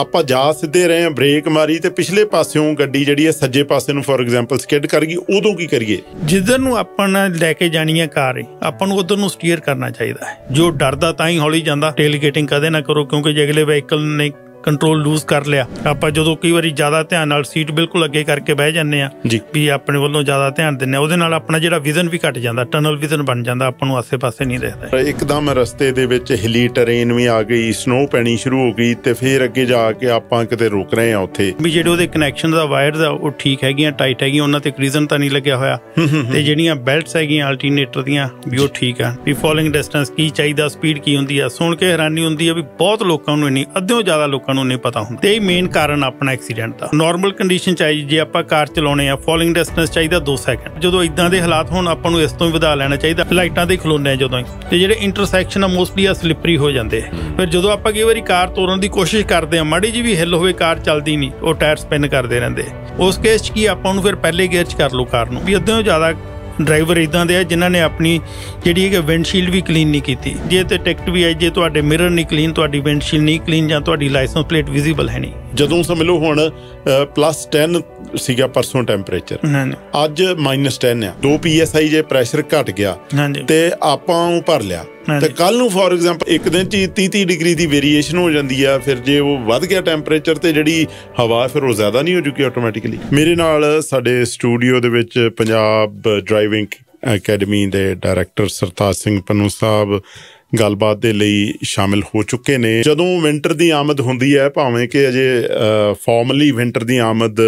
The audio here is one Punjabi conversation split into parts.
ਆਪਾਂ ਜਾ ਸਿੱਧੇ ਰਹੇ ਆ ਬ੍ਰੇਕ ਮਾਰੀ ਤੇ ਪਿਛਲੇ ਪਾਸਿਓਂ ਗੱਡੀ ਜਿਹੜੀ ਹੈ ਸੱਜੇ ਪਾਸੇ ਨੂੰ ਫੋਰ ਐਗਜ਼ਾਮਪਲ ਸਕਿਡ ਕਰ ਗਈ ਉਦੋਂ ਕੀ ਕਰੀਏ ਜਿੱਧਰ ਨੂੰ ਆਪਾਂ ਲੈ ਕੇ ਜਾਣੀ ਹੈ ਕਾਰ ਆਪਾਂ ਨੂੰ ਉਧਰ ਨੂੰ ਸਟੀਅਰ ਕਰਨਾ ਚਾਹੀਦਾ ਹੈ ਜੋ ਡਰਦਾ ਤਾਂ ਹੀ ਹੌਲੀ ਜਾਂਦਾ ਟੇਲ ਗੇਟਿੰਗ ਕਦੇ ਨਾ ਕਰੋ ਕਿਉਂਕਿ ਜੇ ਅਗਲੇ ਵਹੀਕਲ ਨੇ ਕੰਟਰੋਲ ਲੂਜ਼ ਕਰ ਲਿਆ ਆਪਾਂ ਜਦੋਂ ਕਈ ਵਾਰੀ ਜ਼ਿਆਦਾ ਧਿਆਨ ਨਾਲ ਸੀਟ ਬਿਲਕੁਲ ਅੱਗੇ ਕਰਕੇ ਬਹਿ ਜਾਂਦੇ ਆ ਵੀ ਆਪਣੇ ਵੱਲੋਂ ਜ਼ਿਆਦਾ ਧਿਆਨ ਦਿੰਨੇ ਆ ਉਹਦੇ ਨਾਲ ਆਪਣਾ ਜਿਹੜਾ ਵਿਜ਼ਨ ਵੀ ਘਟ ਜਾਂਦਾ ਟਨਲ ਵਿਜ਼ਨ ਬਣ ਜਾਂਦਾ ਆਪਾਂ ਨੂੰ ਆਸੇ-ਪਾਸੇ ਨਹੀਂ ਦਿਖਦਾ ਇੱਕਦਮ ਰਸਤੇ ਦੇ ਵਿੱਚ ਹਿਲੀ ਟਰੇਨ ਵੀ ਆ ਗਈ ਸਨੋ ਪੈਣੀ ਸ਼ੁਰੂ ਹੋ ਗਈ ਤੇ ਫਿਰ ਅੱਗੇ ਜਾ ਕੇ ਆਪਾਂ ਕਿਤੇ ਰੁਕ ਰਹੇ ਆ ਉੱਥੇ ਵੀ ਜਿਹੜੇ ਉਹਦੇ ਕਨੈਕਸ਼ਨ ਦਾ ਵਾਇਰਸ ਆ ਉਹ ਠੀਕ ਹੈਗੀਆਂ ਟਾਈਟ ਹੈਗੀਆਂ ਉਹਨਾਂ ਤੇ ਕ੍ਰੀਜ਼ਨ ਤਾਂ ਨਹੀਂ ਲੱਗਿਆ ਹੋਇਆ ਤੇ ਜਿਹੜੀਆਂ ਬੈਲਟਸ ਹੈਗੀਆਂ ਅਲਟਰਨੇਟਰ ਦੀਆਂ ਵੀ ਉਹ ਠੀਕ ਆ ਵੀ ਫਾਲਿੰਗ ਡਿਸਟੈਂਸ ਕੀ ਚਾਹੀਦਾ ਸਪੀਡ ਕੀ ਹੁੰਦੀ ਆ ਸੁਣ ਕੇ ਹੈਰਾਨੀ ਹੁੰਦੀ ਆ ਵੀ ਬਹੁਤ ਲੋਕਾਂ ਨੂੰ ਨਹੀਂ ਅੱਧਿਓ ਜ਼ਿਆਦਾ ਲੋਕਾਂ ਨੂੰ ਨਹੀਂ ਪਤਾ ਹੁੰਦਾ ਤੇ ਇਹ ਮੇਨ ਕਾਰਨ ਆਪਣਾ ਐਕਸੀਡੈਂਟ ਦਾ ਨਾਰਮਲ ਕੰਡੀਸ਼ਨ ਚ ਆਈ ਜੇ ਆਪਾਂ ਕਾਰ ਚਲਾਉਣੇ ਆ ਫਾਲਿੰਗ ਡਿਸਟੈਂਸ ਚਾਹੀਦਾ 2 ਸੈਕਿੰਡ ਜਦੋਂ ਇਦਾਂ ਦੇ ਹਾਲਾਤ ਹੋਣ ਆਪਾਂ ਨੂੰ ਇਸ ਤੋਂ ਵੀ ਵਧਾ ਲੈਣਾ ਚਾਹੀਦਾ ਲਾਈਟਾਂ ਦੇ ਖਲੋਣੇ ਜਦੋਂ ਤੇ ਜਿਹੜੇ ਇੰਟਰਸੈਕਸ਼ਨ ਆ ਮੋਸਟਲੀ ਆ ਸਲਿਪਰੀ ਹੋ ਜਾਂਦੇ ਫਿਰ ਜਦੋਂ ਆਪਾਂ ਕਈ ਵਾਰੀ ਕਾਰ ਤੋੜਨ ਦੀ ਕੋਸ਼ਿਸ਼ ਕਰਦੇ ਆ ਮਾੜੀ ਜੀ ਵੀ ਹਿੱਲ ਹੋਵੇ ਕਾਰ ਚੱਲਦੀ ਨਹੀਂ ਉਹ ਟਾਇਰ ਸਪਿਨ ਕਰਦੇ ਰਹਿੰਦੇ ਉਸ ਕੇਸ 'ਚ ਕੀ ਆਪਾਂ ਨੂੰ ਫਿਰ ਪਹਿਲੇ ਗੇਅਰ 'ਚ ਕਰ ਲਓ ਕਾਰ ਨੂੰ ਵੀ ਅੱਧੇ ਤੋਂ ਜ਼ਿਆਦਾ ਡਰਾਈਵਰ ਇਦਾਂ ਦੇ ਆ ਜਿਨ੍ਹਾਂ ਨੇ ਆਪਣੀ ਜਿਹੜੀ ਹੈ ਕਿ ਵਿੰਡਸ਼ੀਲਡ ਵੀ ਕਲੀਨ ਨਹੀਂ ਕੀਤੀ ਜੇ ਤੇ ਟਿਕਟ ਵੀ ਆਈ ਜੇ ਤੁਹਾਡੇ ਮਿਰਰ ਨਹੀਂ ਕਲੀਨ ਤੁਹਾਡੀ ਵਿੰਡਸ਼ੀਲਡ ਨਹੀਂ ਕਲੀਨ ਜਾਂ ਤੁਹਾਡੀ ਲਾਇਸੈਂਸ ਪਲੇਟ ਵਿਜ਼ੀਬਲ ਹੈ ਨਹੀਂ ਜਦੋਂ ਸਮਝ ਲਓ ਹੁਣ +10 ਸੀਗਾ ਪਰਸੋਂ ਟੈਂਪਰੇਚਰ ਅੱਜ ਮਾਈਨਸ -10 ਆ 2 ਪੀਐਸਆਈ ਜੇ ਪ੍ਰੈਸ਼ਰ ਘਟ ਗਿਆ ਤੇ ਆਪਾਂ ਉਹ ਭਰ ਲਿਆ ਤੇ ਕੱਲ ਨੂੰ ਫੋਰ ਐਗਜ਼ਾਮਪਲ ਇੱਕ ਦਿਨ 'ਚ 30 30 ਡਿਗਰੀ ਦੀ ਵੇਰੀਏਸ਼ਨ ਹੋ ਜਾਂਦੀ ਆ ਫਿਰ ਜੇ ਉਹ ਵੱਧ ਗਿਆ ਟੈਂਪਰੇਚਰ ਤੇ ਜਿਹੜੀ ਹਵਾ ਫਿਰ ਉਹ ਜ਼ਿਆਦਾ ਨਹੀਂ ਹੋ ਚੁੱਕੀ ਆਟੋਮੈਟਿਕਲੀ ਮੇਰੇ ਨਾਲ ਸਾਡੇ ਸਟੂਡੀਓ ਦੇ ਵਿੱਚ ਪੰਜਾਬ ਡਰਾਈਵਿੰਗ ਅਕੈਡਮੀ ਦੇ ਡਾਇਰੈਕਟਰ ਸਰਤਾਜ ਸਿੰਘ ਪਨੂ ਸਾਹਿਬ ਗੱਲਬਾਤ ਦੇ ਲਈ ਸ਼ਾਮਿਲ ਹੋ ਚੁੱਕੇ ਨੇ ਜਦੋਂ ਵਿੰਟਰ ਦੀ ਆਮਦ ਹੁੰਦੀ ਹੈ ਭਾਵੇਂ ਕਿ ਅਜੇ ਫਾਰਮਲੀ ਵਿੰਟਰ ਦੀ ਆਮਦ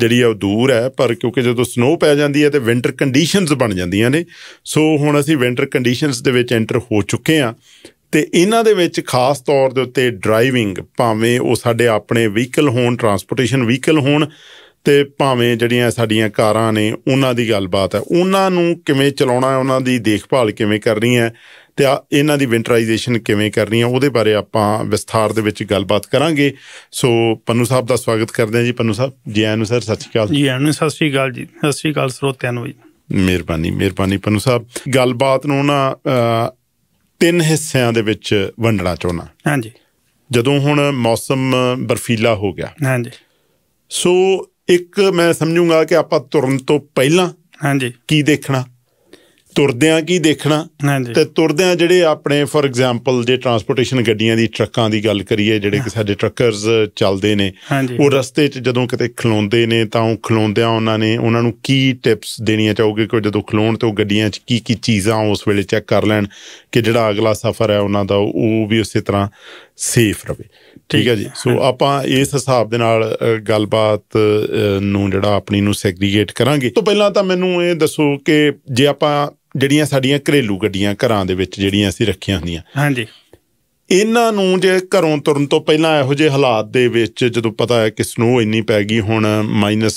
ਜਿਹੜੀ ਆ ਉਹ ਦੂਰ ਹੈ ਪਰ ਕਿਉਂਕਿ ਜਦੋਂ ਸਨੋ ਪੈ ਜਾਂਦੀ ਹੈ ਤੇ ਵਿੰਟਰ ਕੰਡੀਸ਼ਨਸ ਬਣ ਜਾਂਦੀਆਂ ਨੇ ਸੋ ਹੁਣ ਅਸੀਂ ਵਿੰਟਰ ਕੰਡੀਸ਼ਨਸ ਦੇ ਵਿੱਚ ਐਂਟਰ ਹੋ ਚੁੱਕੇ ਆ ਤੇ ਇਹਨਾਂ ਦੇ ਵਿੱਚ ਖਾਸ ਤੌਰ ਦੇ ਉੱਤੇ ਡਰਾਈਵਿੰਗ ਭਾਵੇਂ ਉਹ ਸਾਡੇ ਆਪਣੇ ਵਹੀਕਲ ਹੋਣ ਟਰਾਂਸਪੋਰਟੇਸ਼ਨ ਵਹੀਕਲ ਹੋਣ ਤੇ ਭਾਵੇਂ ਜਿਹੜੀਆਂ ਸਾਡੀਆਂ ਕਾਰਾਂ ਨੇ ਉਹਨਾਂ ਦੀ ਗੱਲਬਾਤ ਹੈ ਉਹਨਾਂ ਨੂੰ ਕਿਵੇਂ ਚਲਾਉਣਾ ਹੈ ਉਹਨਾਂ ਦੀ ਦੇਖਭਾਲ ਕਿਵੇਂ ਕਰਨੀ ਹੈ ਤੇ ਇਹਨਾਂ ਦੀ ਵਿੰਟਰਾਈਜੇਸ਼ਨ ਕਿਵੇਂ ਕਰਨੀ ਆ ਉਹਦੇ ਬਾਰੇ ਆਪਾਂ ਵਿਸਥਾਰ ਦੇ ਵਿੱਚ ਗੱਲਬਾਤ ਕਰਾਂਗੇ ਸੋ ਪੰਨੂ ਸਾਹਿਬ ਦਾ ਸਵਾਗਤ ਕਰਦੇ ਹਾਂ ਜੀ ਪੰਨੂ ਸਾਹਿਬ ਜੀ ਨੂੰ ਸਰ ਸਤਿ ਸ਼੍ਰੀ ਅਕਾਲ ਜੀ ਨੂੰ ਸਤਿ ਸ਼੍ਰੀ ਅਕਾਲ ਜੀ ਸਤਿ ਸ਼੍ਰੀ ਅਕਾਲ ਸਰੋਤਿਆਂ ਨੂੰ ਜੀ ਮਿਹਰਬਾਨੀ ਮਿਹਰਬਾਨੀ ਪੰਨੂ ਸਾਹਿਬ ਗੱਲਬਾਤ ਨੂੰ ਨਾ ਤਿੰਨ ਹਿੱਸਿਆਂ ਦੇ ਵਿੱਚ ਵੰਡਣਾ ਚਾਹੁੰਦਾ ਹਾਂਜੀ ਜਦੋਂ ਹੁਣ ਮੌਸਮ ਬਰਫੀਲਾ ਹੋ ਗਿਆ ਹਾਂਜੀ ਸੋ ਇੱਕ ਮੈਂ ਸਮਝੂਗਾ ਕਿ ਆਪਾਂ ਤੁਰਨ ਤੋਂ ਪਹਿਲਾਂ ਹਾਂਜੀ ਕੀ ਦੇਖਣਾ ਤੁਰਦਿਆਂ ਕੀ ਦੇਖਣਾ ਤੇ ਤੁਰਦਿਆਂ ਜਿਹੜੇ ਆਪਣੇ ਫੋਰ ਐਗਜ਼ਾਮਪਲ ਜੇ ਟਰਾਂਸਪੋਰਟੇਸ਼ਨ ਗੱਡੀਆਂ ਦੀ ਟਰੱਕਾਂ ਦੀ ਗੱਲ ਕਰੀਏ ਜਿਹੜੇ ਕਿ ਸਾਡੇ ਟਰੱਕਰਸ ਚੱਲਦੇ ਨੇ ਉਹ ਰਸਤੇ 'ਚ ਜਦੋਂ ਕਿਤੇ ਖਲੋਂਦੇ ਨੇ ਤਾਂ ਉਹ ਖਲੋਂਦਿਆਂ ਉਹਨਾਂ ਨੇ ਉਹਨਾਂ ਨੂੰ ਕੀ ਟਿਪਸ ਦੇਣੀਆਂ ਚਾਹੋਗੇ ਕਿ ਜਦੋਂ ਖਲੋਣ ਤੇ ਉਹ ਗੱਡੀਆਂ 'ਚ ਕੀ ਕੀ ਚੀਜ਼ਾਂ ਉਸ ਵੇਲੇ ਚੈੱਕ ਕਰ ਲੈਣ ਕਿ ਜਿਹੜਾ ਅਗਲਾ ਸਫ਼ਰ ਹੈ ਉਹਨਾਂ ਦਾ ਉਹ ਵੀ ਉਸੇ ਤਰ੍ਹਾਂ ਸੇਫ ਰਵੇ ਠੀਕ ਹੈ ਜੀ ਸੋ ਆਪਾਂ ਇਸ ਹਿਸਾਬ ਦੇ ਨਾਲ ਗੱਲਬਾਤ ਨੂੰ ਜਿਹੜਾ ਆਪਣੀ ਨੂੰ ਸੈਗਰੀਗੇਟ ਕਰਾਂਗੇ ਤੋਂ ਪਹਿਲਾਂ ਤਾਂ ਮੈਨੂੰ ਇਹ ਦੱਸੋ ਕਿ ਜੇ ਆਪਾਂ ਜਿਹੜੀਆਂ ਸਾਡੀਆਂ ਘਰੇਲੂ ਗੱਡੀਆਂ ਘਰਾਂ ਦੇ ਵਿੱਚ ਜਿਹੜੀਆਂ ਅਸੀਂ ਰੱਖੀਆਂ ਹੁੰਦੀਆਂ ਹਾਂਜੀ ਇਹਨਾਂ ਨੂੰ ਜੇ ਘਰੋਂ ਤੁਰਨ ਤੋਂ ਪਹਿਲਾਂ ਇਹੋ ਜਿਹੇ ਹਾਲਾਤ ਦੇ ਵਿੱਚ ਜਦੋਂ ਪਤਾ ਹੈ ਕਿ ਸਨੋ ਇੰਨੀ ਪੈ ਗਈ ਹੁਣ -15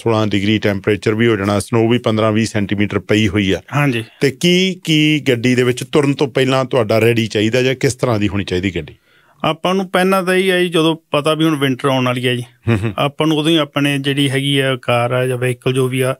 16 ਡਿਗਰੀ ਟੈਂਪਰੇਚਰ ਵੀ ਹੋ ਜਾਣਾ ਸਨੋ ਵੀ 15 20 ਸੈਂਟੀਮੀਟਰ ਪਈ ਹੋਈ ਆ ਹਾਂਜੀ ਤੇ ਕੀ ਕੀ ਗੱਡੀ ਦੇ ਵਿੱਚ ਤੁਰਨ ਤੋਂ ਪਹਿਲਾਂ ਤੁਹਾਡਾ ਰੈਡੀ ਚਾਹੀਦਾ ਜਾਂ ਕਿਸ ਤਰ੍ਹਾਂ ਦੀ ਹੋਣੀ ਚਾਹੀਦੀ ਗੱਡੀ ਆਪਾਂ ਨੂੰ ਪਹਿਲਾਂ ਤਾਂ ਇਹ ਹੈ ਜਦੋਂ ਪਤਾ ਵੀ ਹੁਣ ਵਿੰਟਰ ਆਉਣ ਵਾਲੀ ਹੈ ਜੀ ਆਪਾਂ ਨੂੰ ਉਦੋਂ ਹੀ ਆਪਣੇ ਜਿਹੜੀ ਹੈਗੀ ਆ ਕਾਰ ਆ ਜਾਂ ਵਹੀਕਲ ਜੋ ਵੀ ਆ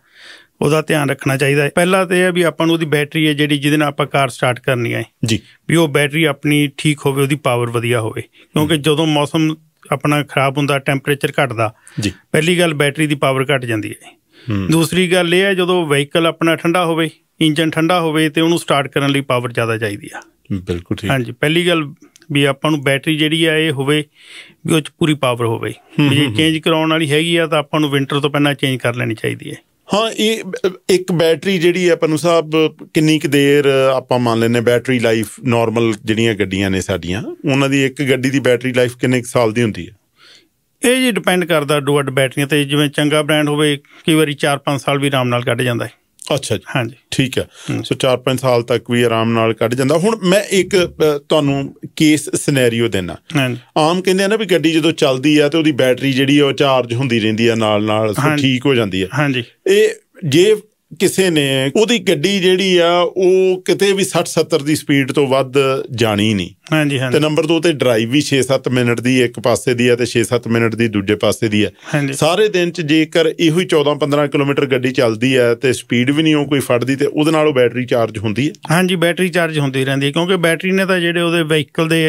ਉਹਦਾ ਧਿਆਨ ਰੱਖਣਾ ਚਾਹੀਦਾ ਹੈ ਪਹਿਲਾਂ ਤੇ ਇਹ ਵੀ ਆਪਾਂ ਨੂੰ ਉਹਦੀ ਬੈਟਰੀ ਹੈ ਜਿਹੜੀ ਜਿਹਦੇ ਨਾਲ ਆਪਾਂ ਕਾਰ ਸਟਾਰਟ ਕਰਨੀ ਹੈ ਜੀ ਵੀ ਉਹ ਬੈਟਰੀ ਆਪਣੀ ਠੀਕ ਹੋਵੇ ਉਹਦੀ ਪਾਵਰ ਵਧੀਆ ਹੋਵੇ ਕਿਉਂਕਿ ਜਦੋਂ ਮੌਸਮ ਆਪਣਾ ਖਰਾਬ ਹੁੰਦਾ ਟੈਂਪਰੇਚਰ ਘਟਦਾ ਜੀ ਪਹਿਲੀ ਗੱਲ ਬੈਟਰੀ ਦੀ ਪਾਵਰ ਘਟ ਜਾਂਦੀ ਹੈ ਦੂਸਰੀ ਗੱਲ ਇਹ ਹੈ ਜਦੋਂ ਵਹੀਕਲ ਆਪਣਾ ਠੰਡਾ ਹੋਵੇ ਇੰਜਨ ਠੰਡਾ ਹੋਵੇ ਤੇ ਉਹਨੂੰ ਸਟਾਰਟ ਕਰਨ ਲਈ ਪਾਵਰ ਜ਼ਿਆਦਾ ਚਾਹੀਦੀ ਆ ਬਿਲਕੁਲ ਠੀਕ ਹਾਂਜੀ ਪਹਿਲੀ ਗੱਲ ਵੀ ਆਪਾਂ ਨੂੰ ਬੈਟਰੀ ਜਿਹੜੀ ਆ ਇਹ ਹੋਵੇ ਵੀ ਉਹ ਚ ਪੂਰੀ ਪਾਵਰ ਹੋਵੇ ਜੇ ਚੇਂਜ ਕਰਾਉਣ ਵਾਲੀ ਹੈਗੀ ਆ ਤਾਂ ਆਪਾਂ ਨੂੰ ਵਿੰਟਰ ਤੋਂ ਪਹਿਲਾਂ ਚੇਂਜ ਕਰ ਲੈਣੀ ਚਾਹੀਦੀ ਹੈ ਹਾਂ ਇਹ ਇੱਕ ਬੈਟਰੀ ਜਿਹੜੀ ਆਪਾਂ ਪਨੂ ਸਾਹਿਬ ਕਿੰਨੀ ਕੁ ਦੇਰ ਆਪਾਂ ਮੰਨ ਲੈਨੇ ਬੈਟਰੀ ਲਾਈਫ ਨਾਰਮਲ ਜਿਹੜੀਆਂ ਗੱਡੀਆਂ ਨੇ ਸਾਡੀਆਂ ਉਹਨਾਂ ਦੀ ਇੱਕ ਗੱਡੀ ਦੀ ਬੈਟਰੀ ਲਾਈਫ ਕਿੰਨੇ ਸਾਲ ਦੀ ਹੁੰਦੀ ਹੈ ਇਹ ਜੀ ਡਿਪੈਂਡ ਕਰਦਾ ਡੂ ਬੈਟਰੀਆਂ ਤੇ ਜਿਵੇਂ ਚੰਗਾ ਬ੍ਰਾਂਡ ਹੋਵੇ ਕਈ ਵਾਰੀ 4-5 ਸਾਲ ਵੀ ਆਰਾਮ ਨਾਲ ਕੱਢ ਜਾਂਦਾ ਹੈ ਅੱਛਾ ਜੀ ਹਾਂਜੀ ਠੀਕ ਹੈ ਸੋ 4-5 ਸਾਲ ਤੱਕ ਵੀ ਆਰਾਮ ਨਾਲ ਕੱਢ ਜਾਂਦਾ ਹੁਣ ਮੈਂ ਇੱਕ ਤੁਹਾਨੂੰ ਕੇਸ ਸਿਨੈਰੀਓ ਦੇਣਾ ਆਮ ਕਹਿੰਦੇ ਆ ਨਾ ਵੀ ਗੱਡੀ ਜਦੋਂ ਚੱਲਦੀ ਆ ਤੇ ਉਹਦੀ ਬੈਟਰੀ ਜਿਹੜੀ ਉਹ ਚਾਰਜ ਹੁੰਦੀ ਰਹਿੰਦੀ ਆ ਨਾਲ ਨਾਲ ਸੋ ਠੀਕ ਹੋ ਜਾਂਦੀ ਆ ਹਾਂਜੀ ਇਹ ਜੇ ਕਿਸੇ ਨੇ ਉਹਦੀ ਗੱਡੀ ਜਿਹੜੀ ਆ ਉਹ ਕਿਤੇ ਵੀ 60 70 ਦੀ ਸਪੀਡ ਤੋਂ ਵੱਧ ਜਾਣੀ ਨਹੀਂ ਹਾਂਜੀ ਹਾਂਜੀ ਤੇ ਨੰਬਰ 2 ਤੇ ਡਰਾਈਵ ਵੀ 6-7 ਮਿੰਟ ਦੀ ਇੱਕ ਪਾਸੇ ਦੀ ਆ ਤੇ 6-7 ਮਿੰਟ ਦੀ ਦੂਜੇ ਪਾਸੇ ਦੀ ਆ ਸਾਰੇ ਦਿਨ ਚ ਜੇਕਰ ਇਹੋ ਹੀ 14-15 ਕਿਲੋਮੀਟਰ ਗੱਡੀ ਚੱਲਦੀ ਆ ਤੇ ਸਪੀਡ ਵੀ ਨਹੀਂ ਉਹ ਕੋਈ ਫੜਦੀ ਤੇ ਉਹਦੇ ਨਾਲ ਉਹ ਬੈਟਰੀ ਚਾਰਜ ਹੁੰਦੀ ਹੈ ਹਾਂਜੀ ਬੈਟਰੀ ਚਾਰਜ ਹੁੰਦੀ ਰਹਿੰਦੀ ਹੈ ਕਿਉਂਕਿ ਬੈਟਰੀ ਨੇ ਤਾਂ ਜਿਹੜੇ ਉਹਦੇ ਵਹੀਕਲ ਦੇ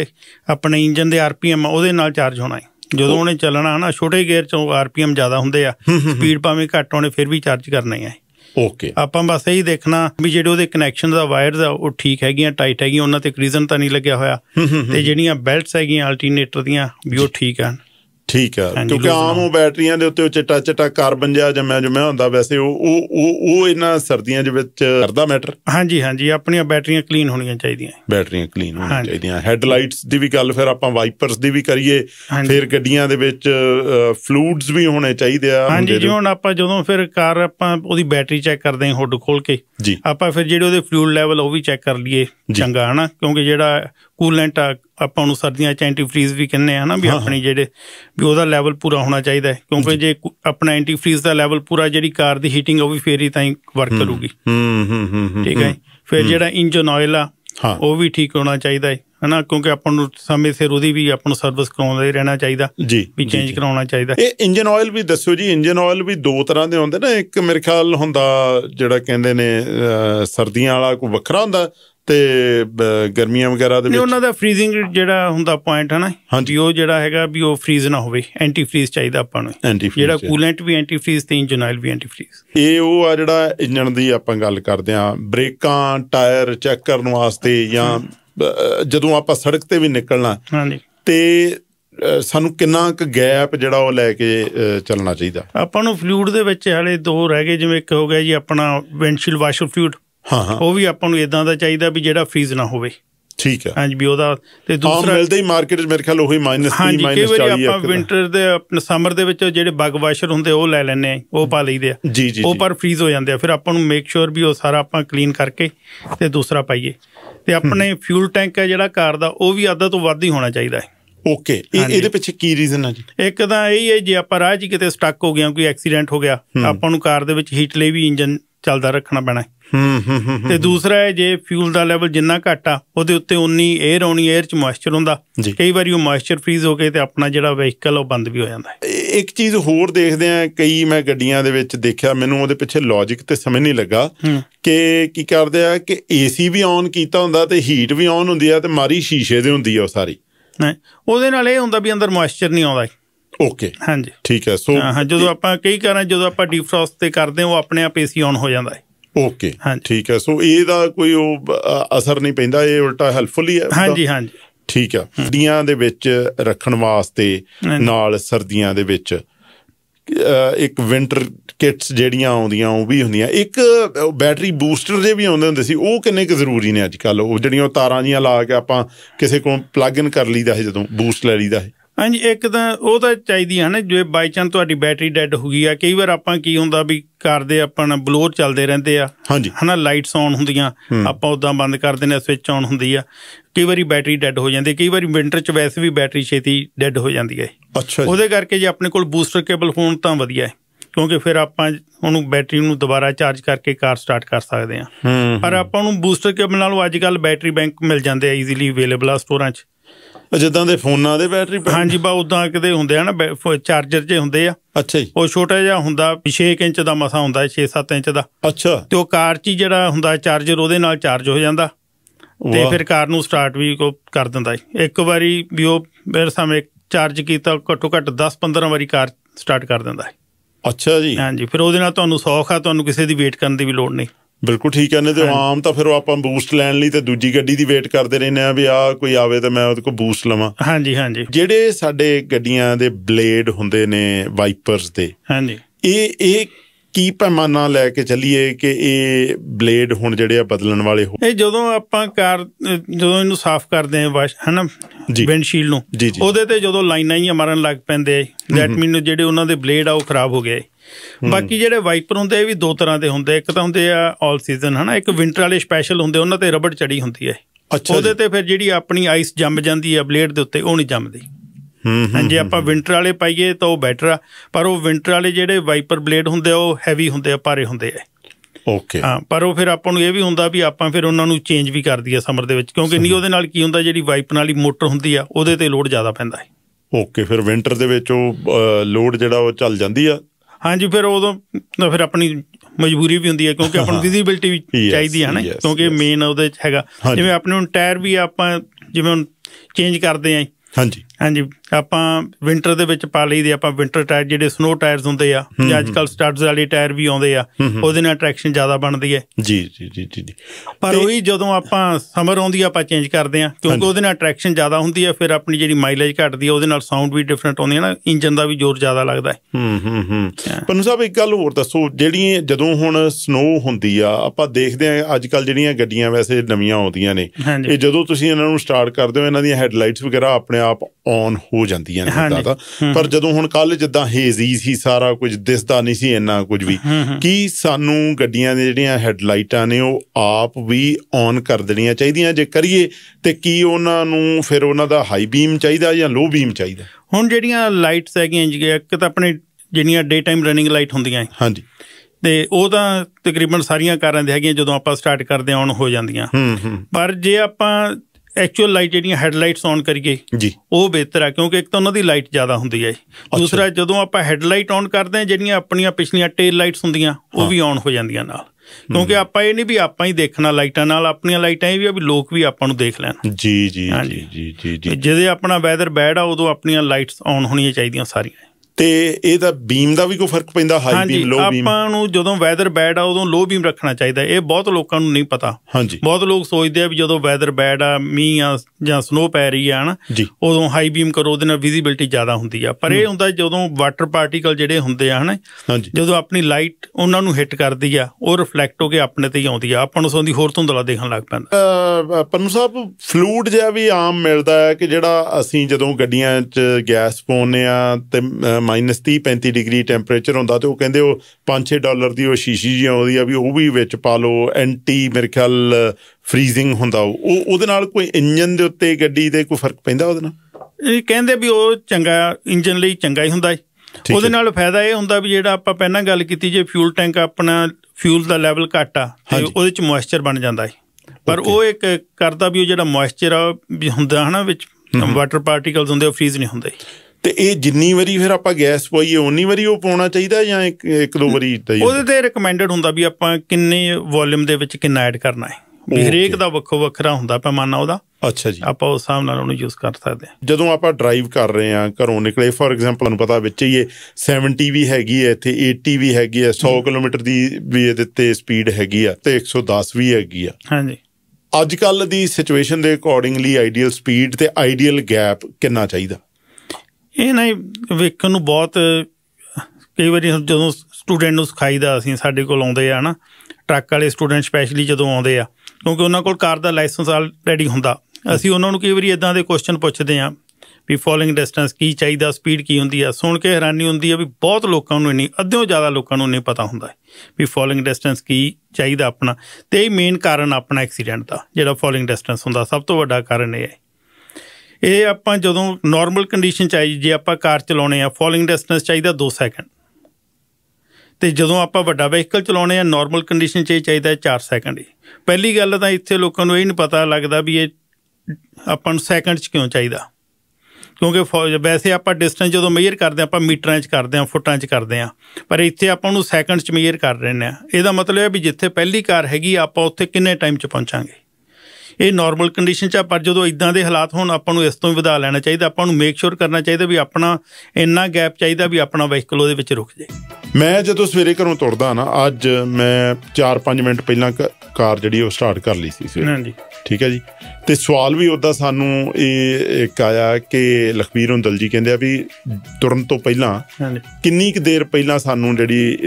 ਆਪਣੇ ਇੰਜਨ ਦੇ ਆਰਪੀਐਮ ਉਹਦੇ ਨਾਲ ਚਾਰਜ ਹੋਣਾ ਹੈ ਜਦੋਂ ਉਹਨੇ ਚੱਲਣਾ ਹਨਾ ਛੋਟੇ ਗੇਅਰ ਚੋਂ ਆਰਪੀਐਮ ਜ਼ਿਆਦਾ ਹੁੰਦੇ ਆ ਸਪੀਡ ਭਾਵੇਂ ਘੱਟ ਹੋਣੇ ਫਿਰ ਵੀ ਚਾਰਜ ਕਰਨਾ ਹੈ ਓਕੇ ਆਪਾਂ ਬਸ ਇਹੀ ਦੇਖਣਾ ਵੀ ਜਿਹੜੇ ਉਹਦੇ ਕਨੈਕਸ਼ਨ ਦਾ ਵਾਇਰਸ ਆ ਉਹ ਠੀਕ ਹੈਗੀਆਂ ਟਾਈਟ ਹੈਗੀਆਂ ਉਹਨਾਂ ਤੇ ਕ੍ਰੀਜ਼ਨ ਤਾਂ ਨਹੀਂ ਲੱਗਿਆ ਹੋਇਆ ਤੇ ਜਿਹੜੀਆਂ ਬੈਲਟਸ ਹੈਗੀਆਂ ਅਲਟਰਨੇਟਰ ਦੀਆਂ ਵੀ ਉਹ ਠੀਕ ਹਨ ਠੀਕ ਆ ਕਿਉਂਕਿ ਆਮ ਉਹ ਬੈਟਰੀਆਂ ਦੇ ਉੱਤੇ ਉਹ ਚਿੱਟਾ ਚਿੱਟਾ ਕਾਰਬਨ ਜਿਹਾ ਜਮਿਆ ਜਮਿਆ ਹੁੰਦਾ ਵੈਸੇ ਉਹ ਉਹ ਉਹ ਇਹਨਾਂ ਸਰਦੀਆਂ ਦੇ ਵਿੱਚ ਕਰਦਾ ਮੈਟਰ ਹਾਂਜੀ ਹਾਂਜੀ ਆਪਣੀਆਂ ਬੈਟਰੀਆਂ ਕਲੀਨ ਹੋਣੀਆਂ ਚਾਹੀਦੀਆਂ ਬੈਟਰੀਆਂ ਕਲੀਨ ਹੋਣੀਆਂ ਚਾਹੀਦੀਆਂ ਹੈਡਲਾਈਟਸ ਦੀ ਵੀ ਗੱਲ ਫਿਰ ਆਪਾਂ ਵਾਈਪਰਸ ਦੀ ਵੀ ਕਰੀਏ ਫਿਰ ਗੱਡੀਆਂ ਦੇ ਵਿੱਚ ਫਲੂਇਡਸ ਵੀ ਹੋਣੇ ਚਾਹੀਦੇ ਆ ਹਾਂਜੀ ਹੁਣ ਆਪਾਂ ਜਦੋਂ ਫਿਰ ਕਾਰ ਆਪਾਂ ਉਹਦੀ ਬੈਟਰੀ ਚੈੱਕ ਕਰਦੇ ਹਾਂ ਹੁੱਡ ਖੋਲ ਕੇ ਆਪਾਂ ਫਿਰ ਜਿਹੜੇ ਉਹਦੇ ਫਲੂਇਡ ਲੈਵਲ ਉਹ ਵੀ ਚੈੱਕ ਕਰ ਲਈਏ ਚੰਗਾ ਹਨਾ ਕਿਉਂਕਿ ਜਿਹੜਾ ਕੂਲੈਂਟ ਆ ਆਪਾਂ ਨੂੰ ਸਰਦੀਆਂ ਚ ਐਂਟੀ ਫ੍ਰੀਜ਼ ਵੀ ਕਹਿੰਦੇ ਆ ਨਾ ਵੀ ਆਪਣੀ ਜਿਹੜੇ ਵੀ ਉਹਦਾ ਲੈਵਲ ਪੂਰਾ ਹੋਣਾ ਚਾਹੀਦਾ ਹੈ ਕਿਉਂਕਿ ਜੇ ਆਪਣਾ ਐਂਟੀ ਫ੍ਰੀਜ਼ ਦਾ ਲੈਵਲ ਪੂਰਾ ਜਿਹੜੀ ਕਾਰ ਦੀ ਹੀਟਿੰਗ ਉਹ ਵੀ ਫੇਰ ਹੀ ਤਾਂ ਵਰਕ ਕਰੂਗੀ ਹੂੰ ਹੂੰ ਹੂੰ ਠੀਕ ਹੈ ਫਿਰ ਜਿਹੜਾ ਇੰਜਨ ਆਇਲ ਆ ਉਹ ਵੀ ਠੀਕ ਹੋਣਾ ਚਾਹੀਦਾ ਹੈ ਹਨਾ ਕਿਉਂਕਿ ਆਪਾਂ ਨੂੰ ਸਮੇਂ ਸਿਰ ਉਹਦੀ ਵੀ ਆਪਾਂ ਨੂੰ ਸਰਵਿਸ ਕਰਾਉਂਦੇ ਰਹਿਣਾ ਚਾਹੀਦਾ ਵੀ ਚੇਂਜ ਕਰਾਉਣਾ ਚਾਹੀਦਾ ਇਹ ਇੰਜਨ ਆਇਲ ਵੀ ਦੱਸੋ ਜੀ ਇੰਜਨ ਆਇਲ ਵੀ ਦੋ ਤਰ੍ਹਾਂ ਦੇ ਹੁੰਦੇ ਨਾ ਇੱਕ ਮੇਰੇ ਖਿਆਲ ਹੁੰਦਾ ਜਿਹੜਾ ਕਹਿੰਦੇ ਨੇ ਸਰਦੀਆਂ ਵਾਲਾ ਕੋਈ ਵੱਖਰਾ ਹੁੰਦਾ ਤੇ ਗਰਮੀਆਂ ਵਗੈਰਾ ਦੇ ਵਿੱਚ ਉਹਨਾਂ ਦਾ ਫ੍ਰੀਜ਼ਿੰਗ ਜਿਹੜਾ ਹੁੰਦਾ ਪੁਆਇੰਟ ਹੈ ਨਾ ਹਾਂਜੀ ਉਹ ਜਿਹੜਾ ਹੈਗਾ ਵੀ ਉਹ ਫ੍ਰੀਜ਼ ਨਾ ਹੋਵੇ ਐਂਟੀ ਫ੍ਰੀਜ਼ ਚਾਹੀਦਾ ਆਪਾਂ ਨੂੰ ਜਿਹੜਾ ਕੂਲੈਂਟ ਵੀ ਐਂਟੀ ਫ੍ਰੀਜ਼ ਤੇ ਇੰਜਨ ਆਇਲ ਵੀ ਐਂਟੀ ਫ੍ਰੀਜ਼ ਇਹ ਉਹ ਆ ਜਿਹੜਾ ਇੰਜਨ ਦੀ ਆਪਾਂ ਗੱਲ ਕਰਦੇ ਆ ਬ੍ਰੇਕਾਂ ਟਾਇਰ ਚੈੱਕ ਕਰਨ ਵਾਸਤੇ ਜਾਂ ਜਦੋਂ ਆਪਾਂ ਸੜਕ ਤੇ ਵੀ ਨਿਕਲਣਾ ਹਾਂਜੀ ਤੇ ਸਾਨੂੰ ਕਿੰਨਾ ਕੁ ਗੈਪ ਜਿਹੜਾ ਉਹ ਲੈ ਕੇ ਚੱਲਣਾ ਚਾਹੀਦਾ ਆਪਾਂ ਨੂੰ ਫਲੂਇਡ ਦੇ ਵਿੱਚ ਹਲੇ ਦੋ ਰਹਿ ਗਏ ਜਿਵੇਂ ਇੱਕ ਹੋ ਗਿਆ ਜੀ ਆਪਣਾ ਵਿੰਡਸ਼ੀਲ ਵਾਸ਼ਰ ਫਲੂਇਡ ਹਾਂ ਉਹ ਵੀ ਆਪਾਂ ਨੂੰ ਇਦਾਂ ਦਾ ਚਾਹੀਦਾ ਵੀ ਜਿਹੜਾ ਫ੍ਰੀਜ਼ ਨਾ ਹੋਵੇ ਠੀਕ ਹੈ ਹਾਂਜੀ ਵੀ ਉਹਦਾ ਤੇ ਦੂਸਰਾ ਮਿਲਦਾ ਹੀ ਮਾਰਕੀਟ 'ਚ ਮੇਰੇ ਖਿਆਲ ਉਹੀ ਮਾਈਨਸ 3 ਮਾਈਨਸ 40 ਹਾਂਜੀ ਆਪਾਂ ਵਿంటర్ ਦੇ ਆਪਣੇ ਸਮਰ ਦੇ ਵਿੱਚ ਜਿਹੜੇ ਬੱਗ ਵਾਸ਼ਰ ਹੁੰਦੇ ਉਹ ਲੈ ਲੈਣੇ ਆ ਉਹ ਪਾ ਲਈਦੇ ਆ ਉਹ ਪਰ ਫ੍ਰੀਜ਼ ਹੋ ਜਾਂਦੇ ਆ ਫਿਰ ਆਪਾਂ ਨੂੰ ਮੇਕ ਸ਼ੋਰ ਵੀ ਉਹ ਸਾਰਾ ਆਪਾਂ ਕਲੀਨ ਕਰਕੇ ਤੇ ਦੂਸਰਾ ਪਾਈਏ ਤੇ ਆਪਣੇ ਫਿਊਲ ਟੈਂਕ ਹੈ ਜਿਹੜਾ ਕਾਰ ਦਾ ਉਹ ਵੀ ਅੱਧਾ ਤੋਂ ਵੱਧ ਹੀ ਹੋਣਾ ਚਾਹੀਦਾ ਹੈ ਓਕੇ ਇਹਦੇ ਪਿੱਛੇ ਕੀ ਰੀਜ਼ਨ ਹੈ ਜੀ ਇੱਕ ਤਾਂ ਇਹ ਹੀ ਹੈ ਜੇ ਆਪਾਂ ਰਾਹ 'ਚ ਕਿਤੇ ਸਟਕ ਹੋ ਗਿਆ ਕੋਈ ਐਕਸੀਡੈਂਟ ਹੋ ਗਿਆ ਆਪਾਂ ਨੂੰ ਕਾਰ ਦੇ ਵਿੱਚ ਹੀਟ ਲਈ ਵੀ ਇੰਜਨ ਚੱਲਦਾ ਰੱਖਣਾ ਪੈਣਾ ਹੈ ਤੇ ਦੂਸਰਾ ਹੈ ਜੇ ਫਿਊਲ ਦਾ ਲੈਵਲ ਜਿੰਨਾ ਘੱਟ ਆ ਉਹਦੇ ਉੱਤੇ ਉਨੀ 에ਅਰ ਆਉਣੀ 에ਅਰ ਚ ਮੋਇਸਚਰ ਹੁੰਦਾ ਕਈ ਵਾਰੀ ਉਹ ਮੋਇਸਚਰ ਫ੍ਰੀਜ਼ ਹੋ ਕੇ ਤੇ ਆਪਣਾ ਜਿਹੜਾ ਵਹੀਕਲ ਉਹ ਬੰਦ ਵੀ ਹੋ ਜਾਂਦਾ ਇੱਕ ਚੀਜ਼ ਹੋਰ ਦੇਖਦੇ ਆ ਕਈ ਮੈਂ ਗੱਡੀਆਂ ਦੇ ਵਿੱਚ ਦੇਖਿਆ ਮੈਨੂੰ ਉਹਦੇ ਪਿੱਛੇ ਲੌਜੀਕ ਤੇ ਸਮਝ ਨਹੀਂ ਲੱਗਾ ਕਿ ਕੀ ਕਰਦੇ ਆ ਕਿ ਏਸੀ ਵੀ ਆਨ ਕੀਤਾ ਹੁੰਦਾ ਤੇ ਹੀਟ ਵੀ ਆਨ ਹੁੰਦੀ ਆ ਤੇ ਮਾਰੀ ਸ਼ੀਸ਼ੇ ਦੇ ਹੁੰਦੀ ਆ ਉਹ ਸਾਰੀ ਨਹੀਂ ਉਹਦੇ ਨਾਲ ਇਹ ਹੁੰਦਾ ਵੀ ਅੰਦਰ ਮੋਇਸਚਰ ਨਹੀਂ ਆਉਂਦਾ ਓਕੇ ਹਾਂਜੀ ਠੀਕ ਹੈ ਸੋ ਹਾਂ ਜਦੋਂ ਆਪਾਂ ਕਈ ਕਰਾਂ ਜਦੋਂ ਆਪਾਂ ਡੀਫਰੋਸਟ ਤੇ ਕਰਦੇ ਹਾਂ ਉਹ ਆਪਣੇ ਆਪ ਏਸੀ ਆਨ ਹੋ ਜਾਂਦਾ ਹੈ ਓਕੇ ਠੀਕ ਹੈ ਸੋ ਦਾ ਕੋਈ ਉਹ ਅਸਰ ਨਹੀਂ ਪੈਂਦਾ ਇਹ ਉਲਟਾ ਹੈਲਪਫੁਲ ਹੀ ਹੈ ਹਾਂਜੀ ਹਾਂਜੀ ਠੀਕ ਹੈ ਸਰਦੀਆਂ ਦੇ ਵਿੱਚ ਰੱਖਣ ਵਾਸਤੇ ਨਾਲ ਸਰਦੀਆਂ ਦੇ ਵਿੱਚ ਇੱਕ ਵਿੰਟਰ ਕਿਟਸ ਜਿਹੜੀਆਂ ਆਉਂਦੀਆਂ ਉਹ ਵੀ ਹੁੰਦੀਆਂ ਇੱਕ ਬੈਟਰੀ ਬੂਸਟਰ ਜੇ ਵੀ ਆਉਂਦੇ ਹੁੰਦੇ ਸੀ ਉਹ ਕਿੰਨੇ ਕੁ ਜ਼ਰੂਰੀ ਨੇ ਅੱਜ ਕੱਲ ਉਹ ਜਿਹੜੀਆਂ ਤਾਰਾਂ ਜੀਆਂ ਲਾ ਕੇ ਆਪਾਂ ਕਿਸੇ ਕੋਲ ਪਲੱਗ ਇਨ ਕਰ ਲਈਦਾ ਹੈ ਜਦੋਂ ਬੂਸਟ ਲੈ ਲਈਦਾ ਹੈ ਹਾਂਜੀ ਇੱਕ ਤਾਂ ਉਹ ਤਾਂ ਚਾਹੀਦੀ ਹੈ ਨਾ ਜੇ ਬਾਈ ਚਾਂ ਤੁਹਾਡੀ ਬੈਟਰੀ ਡੈੱਡ ਹੋ ਗਈ ਆ ਕਈ ਵਾਰ ਆਪਾਂ ਕੀ ਹੁੰਦਾ ਵੀ ਕਾਰ ਦੇ ਆਪਣਾ ਬਲੋਰ ਚੱਲਦੇ ਰਹਿੰਦੇ ਆ ਹਨਾ ਲਾਈਟਸ ਆਨ ਹੁੰਦੀਆਂ ਆਪਾਂ ਉਦਾਂ ਬੰਦ ਕਰ ਦਿੰਦੇ ਆ ਸਵਿਚ ਆਨ ਹੁੰਦੀ ਆ ਕਈ ਵਾਰੀ ਬੈਟਰੀ ਡੈੱਡ ਹੋ ਜਾਂਦੀ ਕਈ ਵਾਰੀ ਵਿੰਟਰ ਚ ਵੈਸੇ ਵੀ ਬੈਟਰੀ ਛੇਤੀ ਡੈੱਡ ਹੋ ਜਾਂਦੀ ਹੈ ਅੱਛਾ ਉਹਦੇ ਕਰਕੇ ਜੇ ਆਪਣੇ ਕੋਲ ਬੂਸਟਰ ਕੇਬਲ ਹੋਣ ਤਾਂ ਵਧੀਆ ਹੈ ਕਿਉਂਕਿ ਫਿਰ ਆਪਾਂ ਉਹਨੂੰ ਬੈਟਰੀ ਨੂੰ ਦੁਬਾਰਾ ਚਾਰਜ ਕਰਕੇ ਕਾਰ ਸਟਾਰਟ ਕਰ ਸਕਦੇ ਆ ਪਰ ਆਪਾਂ ਨੂੰ ਬੂਸਟਰ ਕੇਬਲ ਨਾਲੋਂ ਅੱਜ ਕੱਲ ਬੈਟਰੀ ਬੈਂਕ ਮਿਲ ਜਾਂਦੇ ਆ ਈਜ਼ੀਲੀ ਅਵੇਲੇਬਲ ਆ ਸਟੋਰਾਂ 'ਚ ਜਿੱਦਾਂ ਦੇ ਫੋਨਾਂ ਦੇ ਬੈਟਰੀ ਹਾਂਜੀ ਬਾ ਉਦਾਂ ਕਿਤੇ ਹੁੰਦੇ ਆ ਨਾ ਚਾਰਜਰ ਜੇ ਹੁੰਦੇ ਆ ਅੱਛਾ ਜੀ ਉਹ ਛੋਟਾ ਜਿਹਾ ਹੁੰਦਾ 6 ਇੰਚ ਦਾ ਮਸਾ ਹੁੰਦਾ 6-7 ਇੰਚ ਦਾ ਅੱਛਾ ਤੇ ਉਹ ਕਾਰ 'ਚ ਜਿਹੜਾ ਹੁੰਦਾ ਚਾਰਜਰ ਉਹਦੇ ਨਾਲ ਚਾਰਜ ਹੋ ਜਾਂਦਾ ਤੇ ਫਿਰ ਕਾਰ ਨੂੰ ਸਟਾਰਟ ਵੀ ਕੋ ਕਰ ਦਿੰਦਾ ਇੱਕ ਵਾਰੀ ਵੀ ਉਹ ਮੇਰੇ ਸਾਹਮਣੇ ਚਾਰਜ ਕੀਤਾ ਘੱਟੋ ਘੱਟ 10-15 ਵਾਰੀ ਕਾਰ ਸਟਾਰਟ ਕਰ ਦਿੰਦਾ ਹੈ ਅੱਛਾ ਜੀ ਹਾਂਜੀ ਫਿਰ ਉਹਦੇ ਨਾਲ ਤੁਹਾਨੂੰ ਸੌਖ ਆ ਤੁਹਾਨੂੰ ਕਿਸੇ ਦੀ ਵੇਟ ਕਰਨ ਦੀ ਵੀ ਲੋੜ ਨਹੀਂ ਬਿਲਕੁਲ ਠੀਕ ਹੈ ਨੇ ਤੇ ਆਮ ਤਾਂ ਫਿਰ ਆਪਾਂ ਬੂਸਟ ਲੈਣ ਲਈ ਤੇ ਦੂਜੀ ਗੱਡੀ ਦੀ ਵੇਟ ਕਰਦੇ ਰਹਿੰਦੇ ਆ ਵੀ ਆ ਕੋਈ ਆਵੇ ਤਾਂ ਮੈਂ ਉਹਦੇ ਕੋਲ ਬੂਸਟ ਲਵਾਂ ਹਾਂਜੀ ਹਾਂਜੀ ਜਿਹੜੇ ਸਾਡੇ ਗੱਡੀਆਂ ਦੇ ਬਲੇਡ ਹੁੰਦੇ ਨੇ ਵਾਈਪਰਸ ਦੇ ਹਾਂਜੀ ਇਹ ਇਹ ਕੀ ਪੈਮਾਨਾ ਲੈ ਕੇ ਚੱਲੀਏ ਕਿ ਇਹ ਬਲੇਡ ਹੁਣ ਜਿਹੜੇ ਆ ਬਦਲਣ ਵਾਲੇ ਹੋ ਇਹ ਜਦੋਂ ਆਪਾਂ ਕਾਰ ਜਦੋਂ ਇਹਨੂੰ ਸਾਫ਼ ਕਰਦੇ ਆ ਵਾਸ਼ ਹਨਾ ਵਿੰਡਸ਼ੀਲਡ ਨੂੰ ਉਹਦੇ ਤੇ ਜਦੋਂ ਲਾਈਨਾਂ ਹੀ ਮਾਰਨ ਲੱਗ ਪੈਂਦੇ ਥੈਟ ਮੀਨ ਜਿਹੜੇ ਉਹਨਾਂ ਦੇ ਬਲੇਡ ਆ ਉਹ ਖਰਾਬ ਹੋ ਗਏ ਬਾਕੀ ਜਿਹੜੇ ਵਾਈਪਰ ਹੁੰਦੇ ਇਹ ਵੀ ਦੋ ਤਰ੍ਹਾਂ ਦੇ ਹੁੰਦੇ ਇੱਕ ਤਾਂ ਹੁੰਦੇ ਆ 올 ਸੀਜ਼ਨ ਹਨਾ ਇੱਕ ਵਿੰਟਰ ਵਾਲੇ ਸਪੈਸ਼ਲ ਹੁੰਦੇ ਉਹਨਾਂ ਤੇ ਰਬੜ ਚੜੀ ਹੁੰਦੀ ਹੈ ਉਹਦੇ ਤੇ ਫਿਰ ਜਿਹੜੀ ਆਪਣੀ ਆਈਸ ਜੰਮ ਜਾਂਦੀ ਹੈ ਬਲੇਡ ਦੇ ਉੱਤੇ ਉਹ ਨਹੀਂ ਜੰਮਦੀ ਹਾਂ ਜੇ ਆਪਾਂ ਵਿੰਟਰ ਵਾਲੇ ਪਾਈਏ ਤਾਂ ਉਹ ਬੈਟਰ ਆ ਪਰ ਉਹ ਵਿੰਟਰ ਵਾਲੇ ਜਿਹੜੇ ਵਾਈਪਰ ਬਲੇਡ ਹੁੰਦੇ ਆ ਉਹ ਹੈਵੀ ਹੁੰਦੇ ਆ ਭਾਰੇ ਹੁੰਦੇ ਆ ਓਕੇ ਹਾਂ ਪਰ ਉਹ ਫਿਰ ਆਪਾਂ ਨੂੰ ਇਹ ਵੀ ਹੁੰਦਾ ਵੀ ਆਪਾਂ ਫਿਰ ਉਹਨਾਂ ਨੂੰ ਚੇਂਜ ਵੀ ਕਰਦੀ ਆ ਸਮਰ ਦੇ ਵਿੱਚ ਕਿਉਂਕਿ ਨਹੀਂ ਉਹਦੇ ਨਾਲ ਕੀ ਹੁੰਦਾ ਜਿਹੜੀ ਵਾਈਪਰ ਵਾਲੀ ਮੋਟਰ ਹੁੰਦੀ ਆ ਉਹਦੇ ਤੇ ਲੋਡ ਜ਼ਿਆਦਾ ਪੈਂਦਾ ਹੈ ਓਕੇ ਫਿਰ ਵਿੰਟਰ ਦੇ ਵਿੱਚ ਉਹ ਲੋਡ ਜਿਹੜਾ ਉਹ ਚੱਲ ਜਾਂਦੀ ਆ ਹਾਂਜੀ ਫਿਰ ਉਦੋਂ ਫਿਰ ਆਪਣੀ ਮਜਬੂਰੀ ਵੀ ਹੁੰਦੀ ਹੈ ਕਿਉਂਕਿ ਆਪਾਂ ਨੂੰ ਵਿਜ਼ਿਬਿਲਟੀ ਵੀ ਚਾਹੀਦੀ ਹੈ ਨਾ ਕਿਉਂਕਿ ਮੇਨ ਉਹਦੇ ਚ ਹੈਗਾ ਜਿਵੇਂ ਆਪਣੇ ਹੁਣ ਟਾਇਰ ਵੀ ਆਪਾਂ ਜਿਵੇਂ ਹੁਣ ਚੇਂਜ ਕਰਦੇ ਆਂ ਹਾਂਜੀ ਹਾਂਜੀ ਆਪਾਂ ਵਿంటర్ ਦੇ ਵਿੱਚ ਪਾ ਲਈਦੇ ਆਪਾਂ ਵਿంటర్ ਟਾਇਰ ਜਿਹੜੇ ਸਨੋ ਟਾਇਰਸ ਹੁੰਦੇ ਆ ਜਾਂ ਅੱਜ ਕੱਲ ਸਟੱਡਸ ਵਾਲੇ ਟਾਇਰ ਵੀ ਆਉਂਦੇ ਆ ਉਹਦੇ ਨਾਲ ਟ੍ਰੈਕਸ਼ਨ ਜ਼ਿਆਦਾ ਬਣਦੀ ਹੈ ਜੀ ਜੀ ਜੀ ਜੀ ਪਰ ਉਹੀ ਜਦੋਂ ਆਪਾਂ ਸਮਰ ਆਉਂਦੀ ਆਪਾਂ ਚੇਂਜ ਕਰਦੇ ਆ ਕਿਉਂਕਿ ਉਹਦੇ ਨਾਲ ਟ੍ਰੈਕਸ਼ਨ ਜ਼ਿਆਦਾ ਹੁੰਦੀ ਆ ਫਿਰ ਆਪਣੀ ਜਿਹੜੀ ਮਾਈਲੇਜ ਘਟਦੀ ਆ ਉਹਦੇ ਨਾਲ ਸਾਊਂਡ ਵੀ ਡਿਫਰੈਂਟ ਆਉਂਦੀ ਹੈ ਨਾ ਇੰਜਨ ਦਾ ਵੀ ਜ਼ੋਰ ਜ਼ਿਆਦਾ ਲੱਗਦਾ ਹੈ ਹੂੰ ਹੂੰ ਹੂੰ ਪਨੂ ਸਾਹਿਬ ਇੱਕ ਗੱਲ ਹੋਰ ਦੱਸੋ ਜਿਹੜੀਆਂ ਜਦੋਂ ਹੁਣ ਸਨੋ ਹੁੰਦੀ ਆ ਆਪਾਂ ਦੇਖਦੇ ਆ ਅੱਜ ਕੱਲ ਜਿਹੜੀਆਂ ਗੱਡੀਆਂ ਵੈਸੇ ਨਵੀਆਂ ਆਉਂਦੀਆਂ ਨੇ ਇਹ ਜਦੋਂ ਤੁਸੀਂ ਇਹਨਾਂ ਨੂੰ ਸਟਾਰਟ ਕਰਦੇ ਹੋ ਇਹਨਾਂ ਦੀਆਂ ਹੈਡਲਾਈਟਸ ਵਗੈਰਾ ਆਪਣੇ ਆਪ ਔਨ ਹੋ ਜਾਂਦੀਆਂ ਨੇ ਦਾਦਾ ਪਰ ਜਦੋਂ ਹੁਣ ਕੱਲ ਜਿੱਦਾਂ ਹੇਜ਼ੀ ਸੀ ਸਾਰਾ ਕੁਝ ਦਿਸਦਾ ਨਹੀਂ ਸੀ ਇੰਨਾ ਕੁਝ ਵੀ ਕੀ ਸਾਨੂੰ ਗੱਡੀਆਂ ਦੇ ਜਿਹੜੀਆਂ ਹੈਡਲਾਈਟਾਂ ਨੇ ਉਹ ਆਪ ਵੀ ਔਨ ਕਰ ਦੇਣੀਆਂ ਚਾਹੀਦੀਆਂ ਜੇ ਕਰੀਏ ਤੇ ਕੀ ਉਹਨਾਂ ਨੂੰ ਫਿਰ ਉਹਨਾਂ ਦਾ ਹਾਈ ਬੀਮ ਚਾਹੀਦਾ ਜਾਂ ਲੋ ਬੀਮ ਚਾਹੀਦਾ ਹੁਣ ਜਿਹੜੀਆਂ ਲਾਈਟਸ ਹੈਗੀਆਂ ਜਿਹੜੀਆਂ ਇੱਕ ਤਾਂ ਆਪਣੇ ਜਿਹੜੀਆਂ ਡੇ ਟਾਈਮ ਰਨਿੰਗ ਲਾਈਟ ਹੁੰਦੀਆਂ ਹਾਂਜੀ ਤੇ ਉਹ ਤਾਂ ਤਕਰੀਬਨ ਸਾਰੀਆਂ ਕਾਰਾਂ ਦੇ ਹੈਗੀਆਂ ਜਦੋਂ ਆਪਾਂ ਸਟਾਰਟ ਕਰਦੇ ਆਉਣ ਹੋ ਜਾਂਦੀਆਂ ਪਰ ਜੇ ਆਪਾਂ ਐਕਚੁਅਲ ਲਾਈਟ ਜਿਹੜੀਆਂ ਹੈਡਲਾਈਟਸ ਔਨ ਕਰੀਏ ਜੀ ਉਹ ਬਿਹਤਰ ਆ ਕਿਉਂਕਿ ਇੱਕ ਤਾਂ ਉਹਨਾਂ ਦੀ ਲਾਈਟ ਜ਼ਿਆਦਾ ਹੁੰਦੀ ਹੈ ਦੂਸਰਾ ਜਦੋਂ ਆਪਾਂ ਹੈਡਲਾਈਟ ਔਨ ਕਰਦੇ ਹਾਂ ਜਿਹੜੀਆਂ ਆਪਣੀਆਂ ਪਿਛਲੀਆਂ ਟੇਲ ਲਾਈਟਸ ਹੁੰਦੀਆਂ ਉਹ ਵੀ ਔਨ ਹੋ ਜਾਂਦੀਆਂ ਨਾਲ ਕਿਉਂਕਿ ਆਪਾਂ ਇਹ ਨਹੀਂ ਵੀ ਆਪਾਂ ਹੀ ਦੇਖਣਾ ਲਾਈਟਾਂ ਨਾਲ ਆਪਣੀਆਂ ਲਾਈਟਾਂ ਇਹ ਵੀ ਆ ਵੀ ਲੋਕ ਵੀ ਆਪਾਂ ਨੂੰ ਦੇਖ ਲੈਣ ਜੀ ਜੀ ਜੀ ਜੀ ਜੀ ਜਿਹਦੇ ਆਪਣਾ ਵੈਦਰ ਬੈਡ ਆ ਉਦੋਂ ਆਪਣੀਆਂ ਲਾਈਟਸ ਔਨ ਹੋਣੀਆਂ ਚਾਹੀਦੀਆਂ ਸਾਰੀਆਂ ਤੇ ਇਹਦਾ ਬੀਮ ਦਾ ਵੀ ਕੋਈ ਫਰਕ ਪੈਂਦਾ ਹਾਈ ਬੀਮ ਲੋ ਬੀਮ ਆਪਾਂ ਨੂੰ ਜਦੋਂ ਵੈਦਰ ਬੈਡ ਆ ਉਦੋਂ ਲੋ ਬੀਮ ਰੱਖਣਾ ਚਾਹੀਦਾ ਇਹ ਬਹੁਤ ਲੋਕਾਂ ਨੂੰ ਨਹੀਂ ਪਤਾ ਬਹੁਤ ਲੋਕ ਸੋਚਦੇ ਆ ਵੀ ਜਦੋਂ ਵੈਦਰ ਬੈਡ ਆ ਮੀਂਹ ਆ ਜਾਂ ਸਨੋ ਪੈ ਰਹੀ ਆ ਹਨ ਉਦੋਂ ਹਾਈ ਬੀਮ ਕਰੋ ਉਹਦੇ ਨਾਲ ਵਿਜ਼ਿਬਿਲਟੀ ਜ਼ਿਆਦਾ ਹੁੰਦੀ ਆ ਪਰ ਇਹ ਹੁੰਦਾ ਜਦੋਂ ਵਾਟਰ ਪਾਰਟੀਕਲ ਜਿਹੜੇ ਹੁੰਦੇ ਆ ਹਨ ਜਦੋਂ ਆਪਣੀ ਲਾਈਟ ਉਹਨਾਂ ਨੂੰ ਹਿੱਟ ਕਰਦੀ ਆ ਉਹ ਰਿਫਲੈਕਟ ਹੋ ਕੇ ਆਪਣੇ ਤੇ ਹੀ ਆਉਂਦੀ ਆ ਆਪਾਂ ਨੂੰ ਸੌਂਦੀ ਹੋਰ ਧੁੰਦਲਾ ਦੇਖਣ ਲੱਗ ਪੈਂਦਾ ਪੰਨੂ ਸਾਹਿਬ ਫਲੂਡ ਜਿਹਾ ਵੀ ਆਮ ਮਿਲਦਾ ਹੈ ਕਿ ਜਿਹੜਾ ਅਸੀਂ ਜਦੋਂ ਗੱਡੀਆਂ 'ਚ ਗੈਸ ਪਾਉਂਦੇ ਆ ਤੇ ਮਾਈਨਸ 30 35 ਡਿਗਰੀ ਟੈਂਪਰੇਚਰ ਹੁੰਦਾ ਤੇ ਉਹ ਕਹਿੰਦੇ ਉਹ 5-6 ਡਾਲਰ ਦੀ ਉਹ ਸ਼ੀਸ਼ੀ ਜੀ ਆਉਂਦੀ ਆ ਵੀ ਉਹ ਵੀ ਵਿੱਚ ਪਾ ਲਓ ਐਂਟੀ ਮੇਰੇ ਖਿਆਲ ਫ੍ਰੀਜ਼ਿੰਗ ਹੁੰਦਾ ਉਹ ਉਹਦੇ ਨਾਲ ਕੋਈ ਇੰਜਨ ਦੇ ਉੱਤੇ ਗੱਡੀ ਦੇ ਕੋਈ ਫਰਕ ਪੈਂਦਾ ਉਹਦੇ ਨਾਲ ਇਹ ਕਹਿੰਦੇ ਵੀ ਉਹ ਚੰਗਾ ਇੰਜਨ ਲਈ ਚੰਗਾ ਹੀ ਹੁੰਦਾ ਹੈ ਉਹਦੇ ਨਾਲ ਫਾਇਦਾ ਇਹ ਹੁੰਦਾ ਵੀ ਜਿਹੜਾ ਆਪਾਂ ਪਹਿਲਾਂ ਗੱਲ ਕੀਤੀ ਜੇ ਫਿਊਲ ਟੈਂਕ ਆਪਣਾ ਫਿਊਲ ਦਾ ਲੈਵਲ ਘੱਟ ਆ ਤੇ ਉਹਦੇ ਚ ਮੋਇਸਚਰ ਬਣ ਜਾਂਦਾ ਹੈ ਪਰ ਉਹ ਇੱਕ ਕਰਦਾ ਵੀ ਉਹ ਜਿਹੜਾ ਮੋਇਸਚਰ ਆ ਵੀ ਹੁੰਦਾ ਹਨਾ ਵਿੱਚ ਵਾਟਰ ਪਾਰਟੀਕਲਸ ਹੁੰਦੇ ਉਹ ਫ੍ਰੀਜ਼ ਨਹੀਂ ਹੁੰਦੇ ਤੇ ਇਹ ਜਿੰਨੀ ਵਾਰੀ ਫਿਰ ਆਪਾਂ ਗੈਸ ਪਾਈਏ ਉਨੀ ਵਾਰੀ ਉਹ ਪਾਉਣਾ ਚਾਹੀਦਾ ਜਾਂ ਇੱਕ ਦੋ ਵਾਰੀ ਚਾਹੀਦਾ ਉਹਦੇ ਤੇ ਰეკਮੈਂਡਡ ਹੁੰਦਾ ਵੀ ਆਪਾਂ ਕਿੰਨੇ ਵੋਲਿਊਮ ਦੇ ਵਿੱਚ ਕਿੰਨਾ ਐਡ ਕਰਨਾ ਹੈ ਵੀ ਹਰੇਕ ਦਾ ਵੱਖੋ ਵੱਖਰਾ ਹੁੰਦਾ ਪੈਮਾਨਾ ਉਹਦਾ ਅੱਛਾ ਜੀ ਆਪਾਂ ਉਸ ਹਿਸਾਬ ਨਾਲ ਉਹਨੂੰ ਯੂਜ਼ ਕਰ ਸਕਦੇ ਹਾਂ ਜਦੋਂ ਆਪਾਂ ਡਰਾਈਵ ਕਰ ਰਹੇ ਹਾਂ ਘਰੋਂ ਨਿਕਲੇ ਫੋਰ ਐਗਜ਼ਾਮਪਲ ਨੂੰ ਪਤਾ ਵਿੱਚ ਹੀ ਇਹ 70 ਵੀ ਹੈਗੀ ਹੈ ਇੱਥੇ 80 ਵੀ ਹੈਗੀ ਹੈ 100 ਕਿਲੋਮੀਟਰ ਦੀ ਵੀ ਇਹਦੇ ਤੇ ਸਪੀਡ ਹੈਗੀ ਆ ਤੇ 110 ਵੀ ਹੈਗੀ ਆ ਹਾਂਜੀ ਅੱਜ ਕੱਲ ਦੀ ਸਿਚੁਏਸ਼ਨ ਦੇ ਅਕੋਰਡਿੰਗਲੀ ਆਈਡੀਅਲ ਸਪੀਡ ਤੇ ਆਈਡੀਅਲ ਗੈਪ ਕਿੰਨਾ ਚਾਹੀਦਾ ਇਹ ਨਾ ਵੇਖਣ ਨੂੰ ਬਹੁਤ ਕਈ ਵਾਰੀ ਜਦੋਂ ਸਟੂਡੈਂਟ ਨੂੰ ਸਿਖਾਈਦਾ ਅਸੀਂ ਸਾਡੇ ਕੋਲ ਆਉਂਦੇ ਆ ਨਾ ਟਰੱਕ ਵਾਲੇ ਸਟੂਡੈਂਟ ਸਪੈਸ਼ਲੀ ਜਦੋਂ ਆਉਂਦੇ ਆ ਕਿਉਂਕਿ ਉਹਨਾਂ ਕੋਲ ਕਾਰ ਦਾ ਲਾਇਸੈਂਸ ਆਲਰੇਡੀ ਹੁੰਦਾ ਅਸੀਂ ਉਹਨਾਂ ਨੂੰ ਕਈ ਵਾਰੀ ਇਦਾਂ ਦੇ ਕੁਐਸਚਨ ਪੁੱਛਦੇ ਆ ਵੀ ਫਾਲਿੰਗ ਡਿਸਟੈਂਸ ਕੀ ਚਾਹੀਦਾ ਸਪੀਡ ਕੀ ਹੁੰਦੀ ਆ ਸੁਣ ਕੇ ਹੈਰਾਨੀ ਹੁੰਦੀ ਆ ਵੀ ਬਹੁਤ ਲੋਕਾਂ ਨੂੰ ਨਹੀਂ ਅੱਧਿਓਂ ਜ਼ਿਆਦਾ ਲੋਕਾਂ ਨੂੰ ਨਹੀਂ ਪਤਾ ਹੁੰਦਾ ਵੀ ਫਾਲਿੰਗ ਡਿਸਟੈਂਸ ਕੀ ਚਾਹੀਦਾ ਆਪਣਾ ਤੇ ਇਹ ਮੇਨ ਕਾਰਨ ਆਪਣਾ ਐਕਸੀਡੈਂਟ ਦਾ ਜਿਹੜਾ ਫਾਲਿੰਗ ਡਿਸਟੈਂਸ ਹੁੰਦਾ ਸਭ ਤੋਂ ਵੱਡਾ ਕਾਰਨ ਇਹ ਹੈ ਇਹ ਆਪਾਂ ਜਦੋਂ ਨਾਰਮਲ ਕੰਡੀਸ਼ਨ ਚ ਆਈ ਜੇ ਆਪਾਂ ਕਾਰ ਚਲਾਉਣੇ ਆ ਫਾਲਿੰਗ ਡਿਸਟੈਂਸ ਚਾਹੀਦਾ 2 ਸੈਕਿੰਡ ਤੇ ਜਦੋਂ ਆਪਾਂ ਵੱਡਾ ਵਹੀਕਲ ਚਲਾਉਣੇ ਆ ਨਾਰਮਲ ਕੰਡੀਸ਼ਨ ਚ ਇਹ ਚਾਹੀਦਾ 4 ਸੈਕਿੰਡ ਪਹਿਲੀ ਗੱਲ ਤਾਂ ਇੱਥੇ ਲੋਕਾਂ ਨੂੰ ਇਹ ਨਹੀਂ ਪਤਾ ਲੱਗਦਾ ਵੀ ਇਹ ਆਪਾਂ ਨੂੰ ਸੈਕਿੰਡ ਚ ਕਿਉਂ ਚਾਹੀਦਾ ਕਿਉਂਕਿ ਵੈਸੇ ਆਪਾਂ ਡਿਸਟੈਂਸ ਜਦੋਂ ਮੇਜ਼ਰ ਕਰਦੇ ਆ ਆਪਾਂ ਮੀਟਰਾਂ 'ਚ ਕਰਦੇ ਆ ਫੁੱਟਾਂ 'ਚ ਕਰਦੇ ਆ ਪਰ ਇੱਥੇ ਆਪਾਂ ਨੂੰ ਸੈਕਿੰਡ 'ਚ ਮੇਜ਼ਰ ਕਰ ਰਹੇ ਨੇ ਇਹਦਾ ਮਤਲਬ ਹੈ ਵੀ ਜਿੱਥੇ ਪਹਿਲੀ ਕਾਰ ਹੈਗੀ ਆਪਾਂ ਉੱਥੇ ਕਿੰਨੇ ਟਾਈਮ 'ਚ ਪਹੁੰਚਾਂਗੇ ਇਹ ਨਾਰਮਲ ਕੰਡੀਸ਼ਨ 'ਚ ਆ ਪਰ ਜਦੋਂ ਇਦਾਂ ਦੇ ਹਾਲਾਤ ਹੋਣ ਆਪਾਂ ਨੂੰ ਇਸ ਤੋਂ ਵੀ ਵਧਾ ਲੈਣਾ ਚਾਹੀਦਾ ਆਪਾਂ ਨੂੰ ਮੇਕ ਸ਼ੋਰ ਕਰਨਾ ਚਾਹੀਦਾ ਵੀ ਆਪਣਾ ਇੰਨਾ ਗੈਪ ਚਾਹੀਦਾ ਵੀ ਆਪਣਾ ਵਹੀਕਲ ਉਹਦੇ ਵਿੱਚ ਰੁਕ ਜਾਏ ਮੈਂ ਜਦੋਂ ਸਵੇਰੇ ਘਰੋਂ ਤੁਰਦਾ ਨਾ ਅੱਜ ਮੈਂ 4-5 ਮਿੰਟ ਪਹਿਲਾਂ ਕਾਰ ਜਿਹੜੀ ਉਹ ਸਟਾਰਟ ਕਰ ਲਈ ਸੀ ਸਵੇਰੇ ਹਾਂਜੀ ਠੀਕ ਹੈ ਜੀ ਤੇ ਸਵਾਲ ਵੀ ਉਹਦਾ ਸਾਨੂੰ ਇਹ ਇੱਕ ਆਇਆ ਕਿ ਲਖਬੀਰ ਹੁੰਦਲ ਜੀ ਕਹਿੰਦੇ ਆ ਵੀ ਤੁਰਨ ਤੋਂ ਪਹਿਲਾਂ ਕਿੰਨੀ ਕੁ ਦੇਰ ਪਹਿਲਾਂ ਸਾਨੂੰ ਜਿਹੜੀ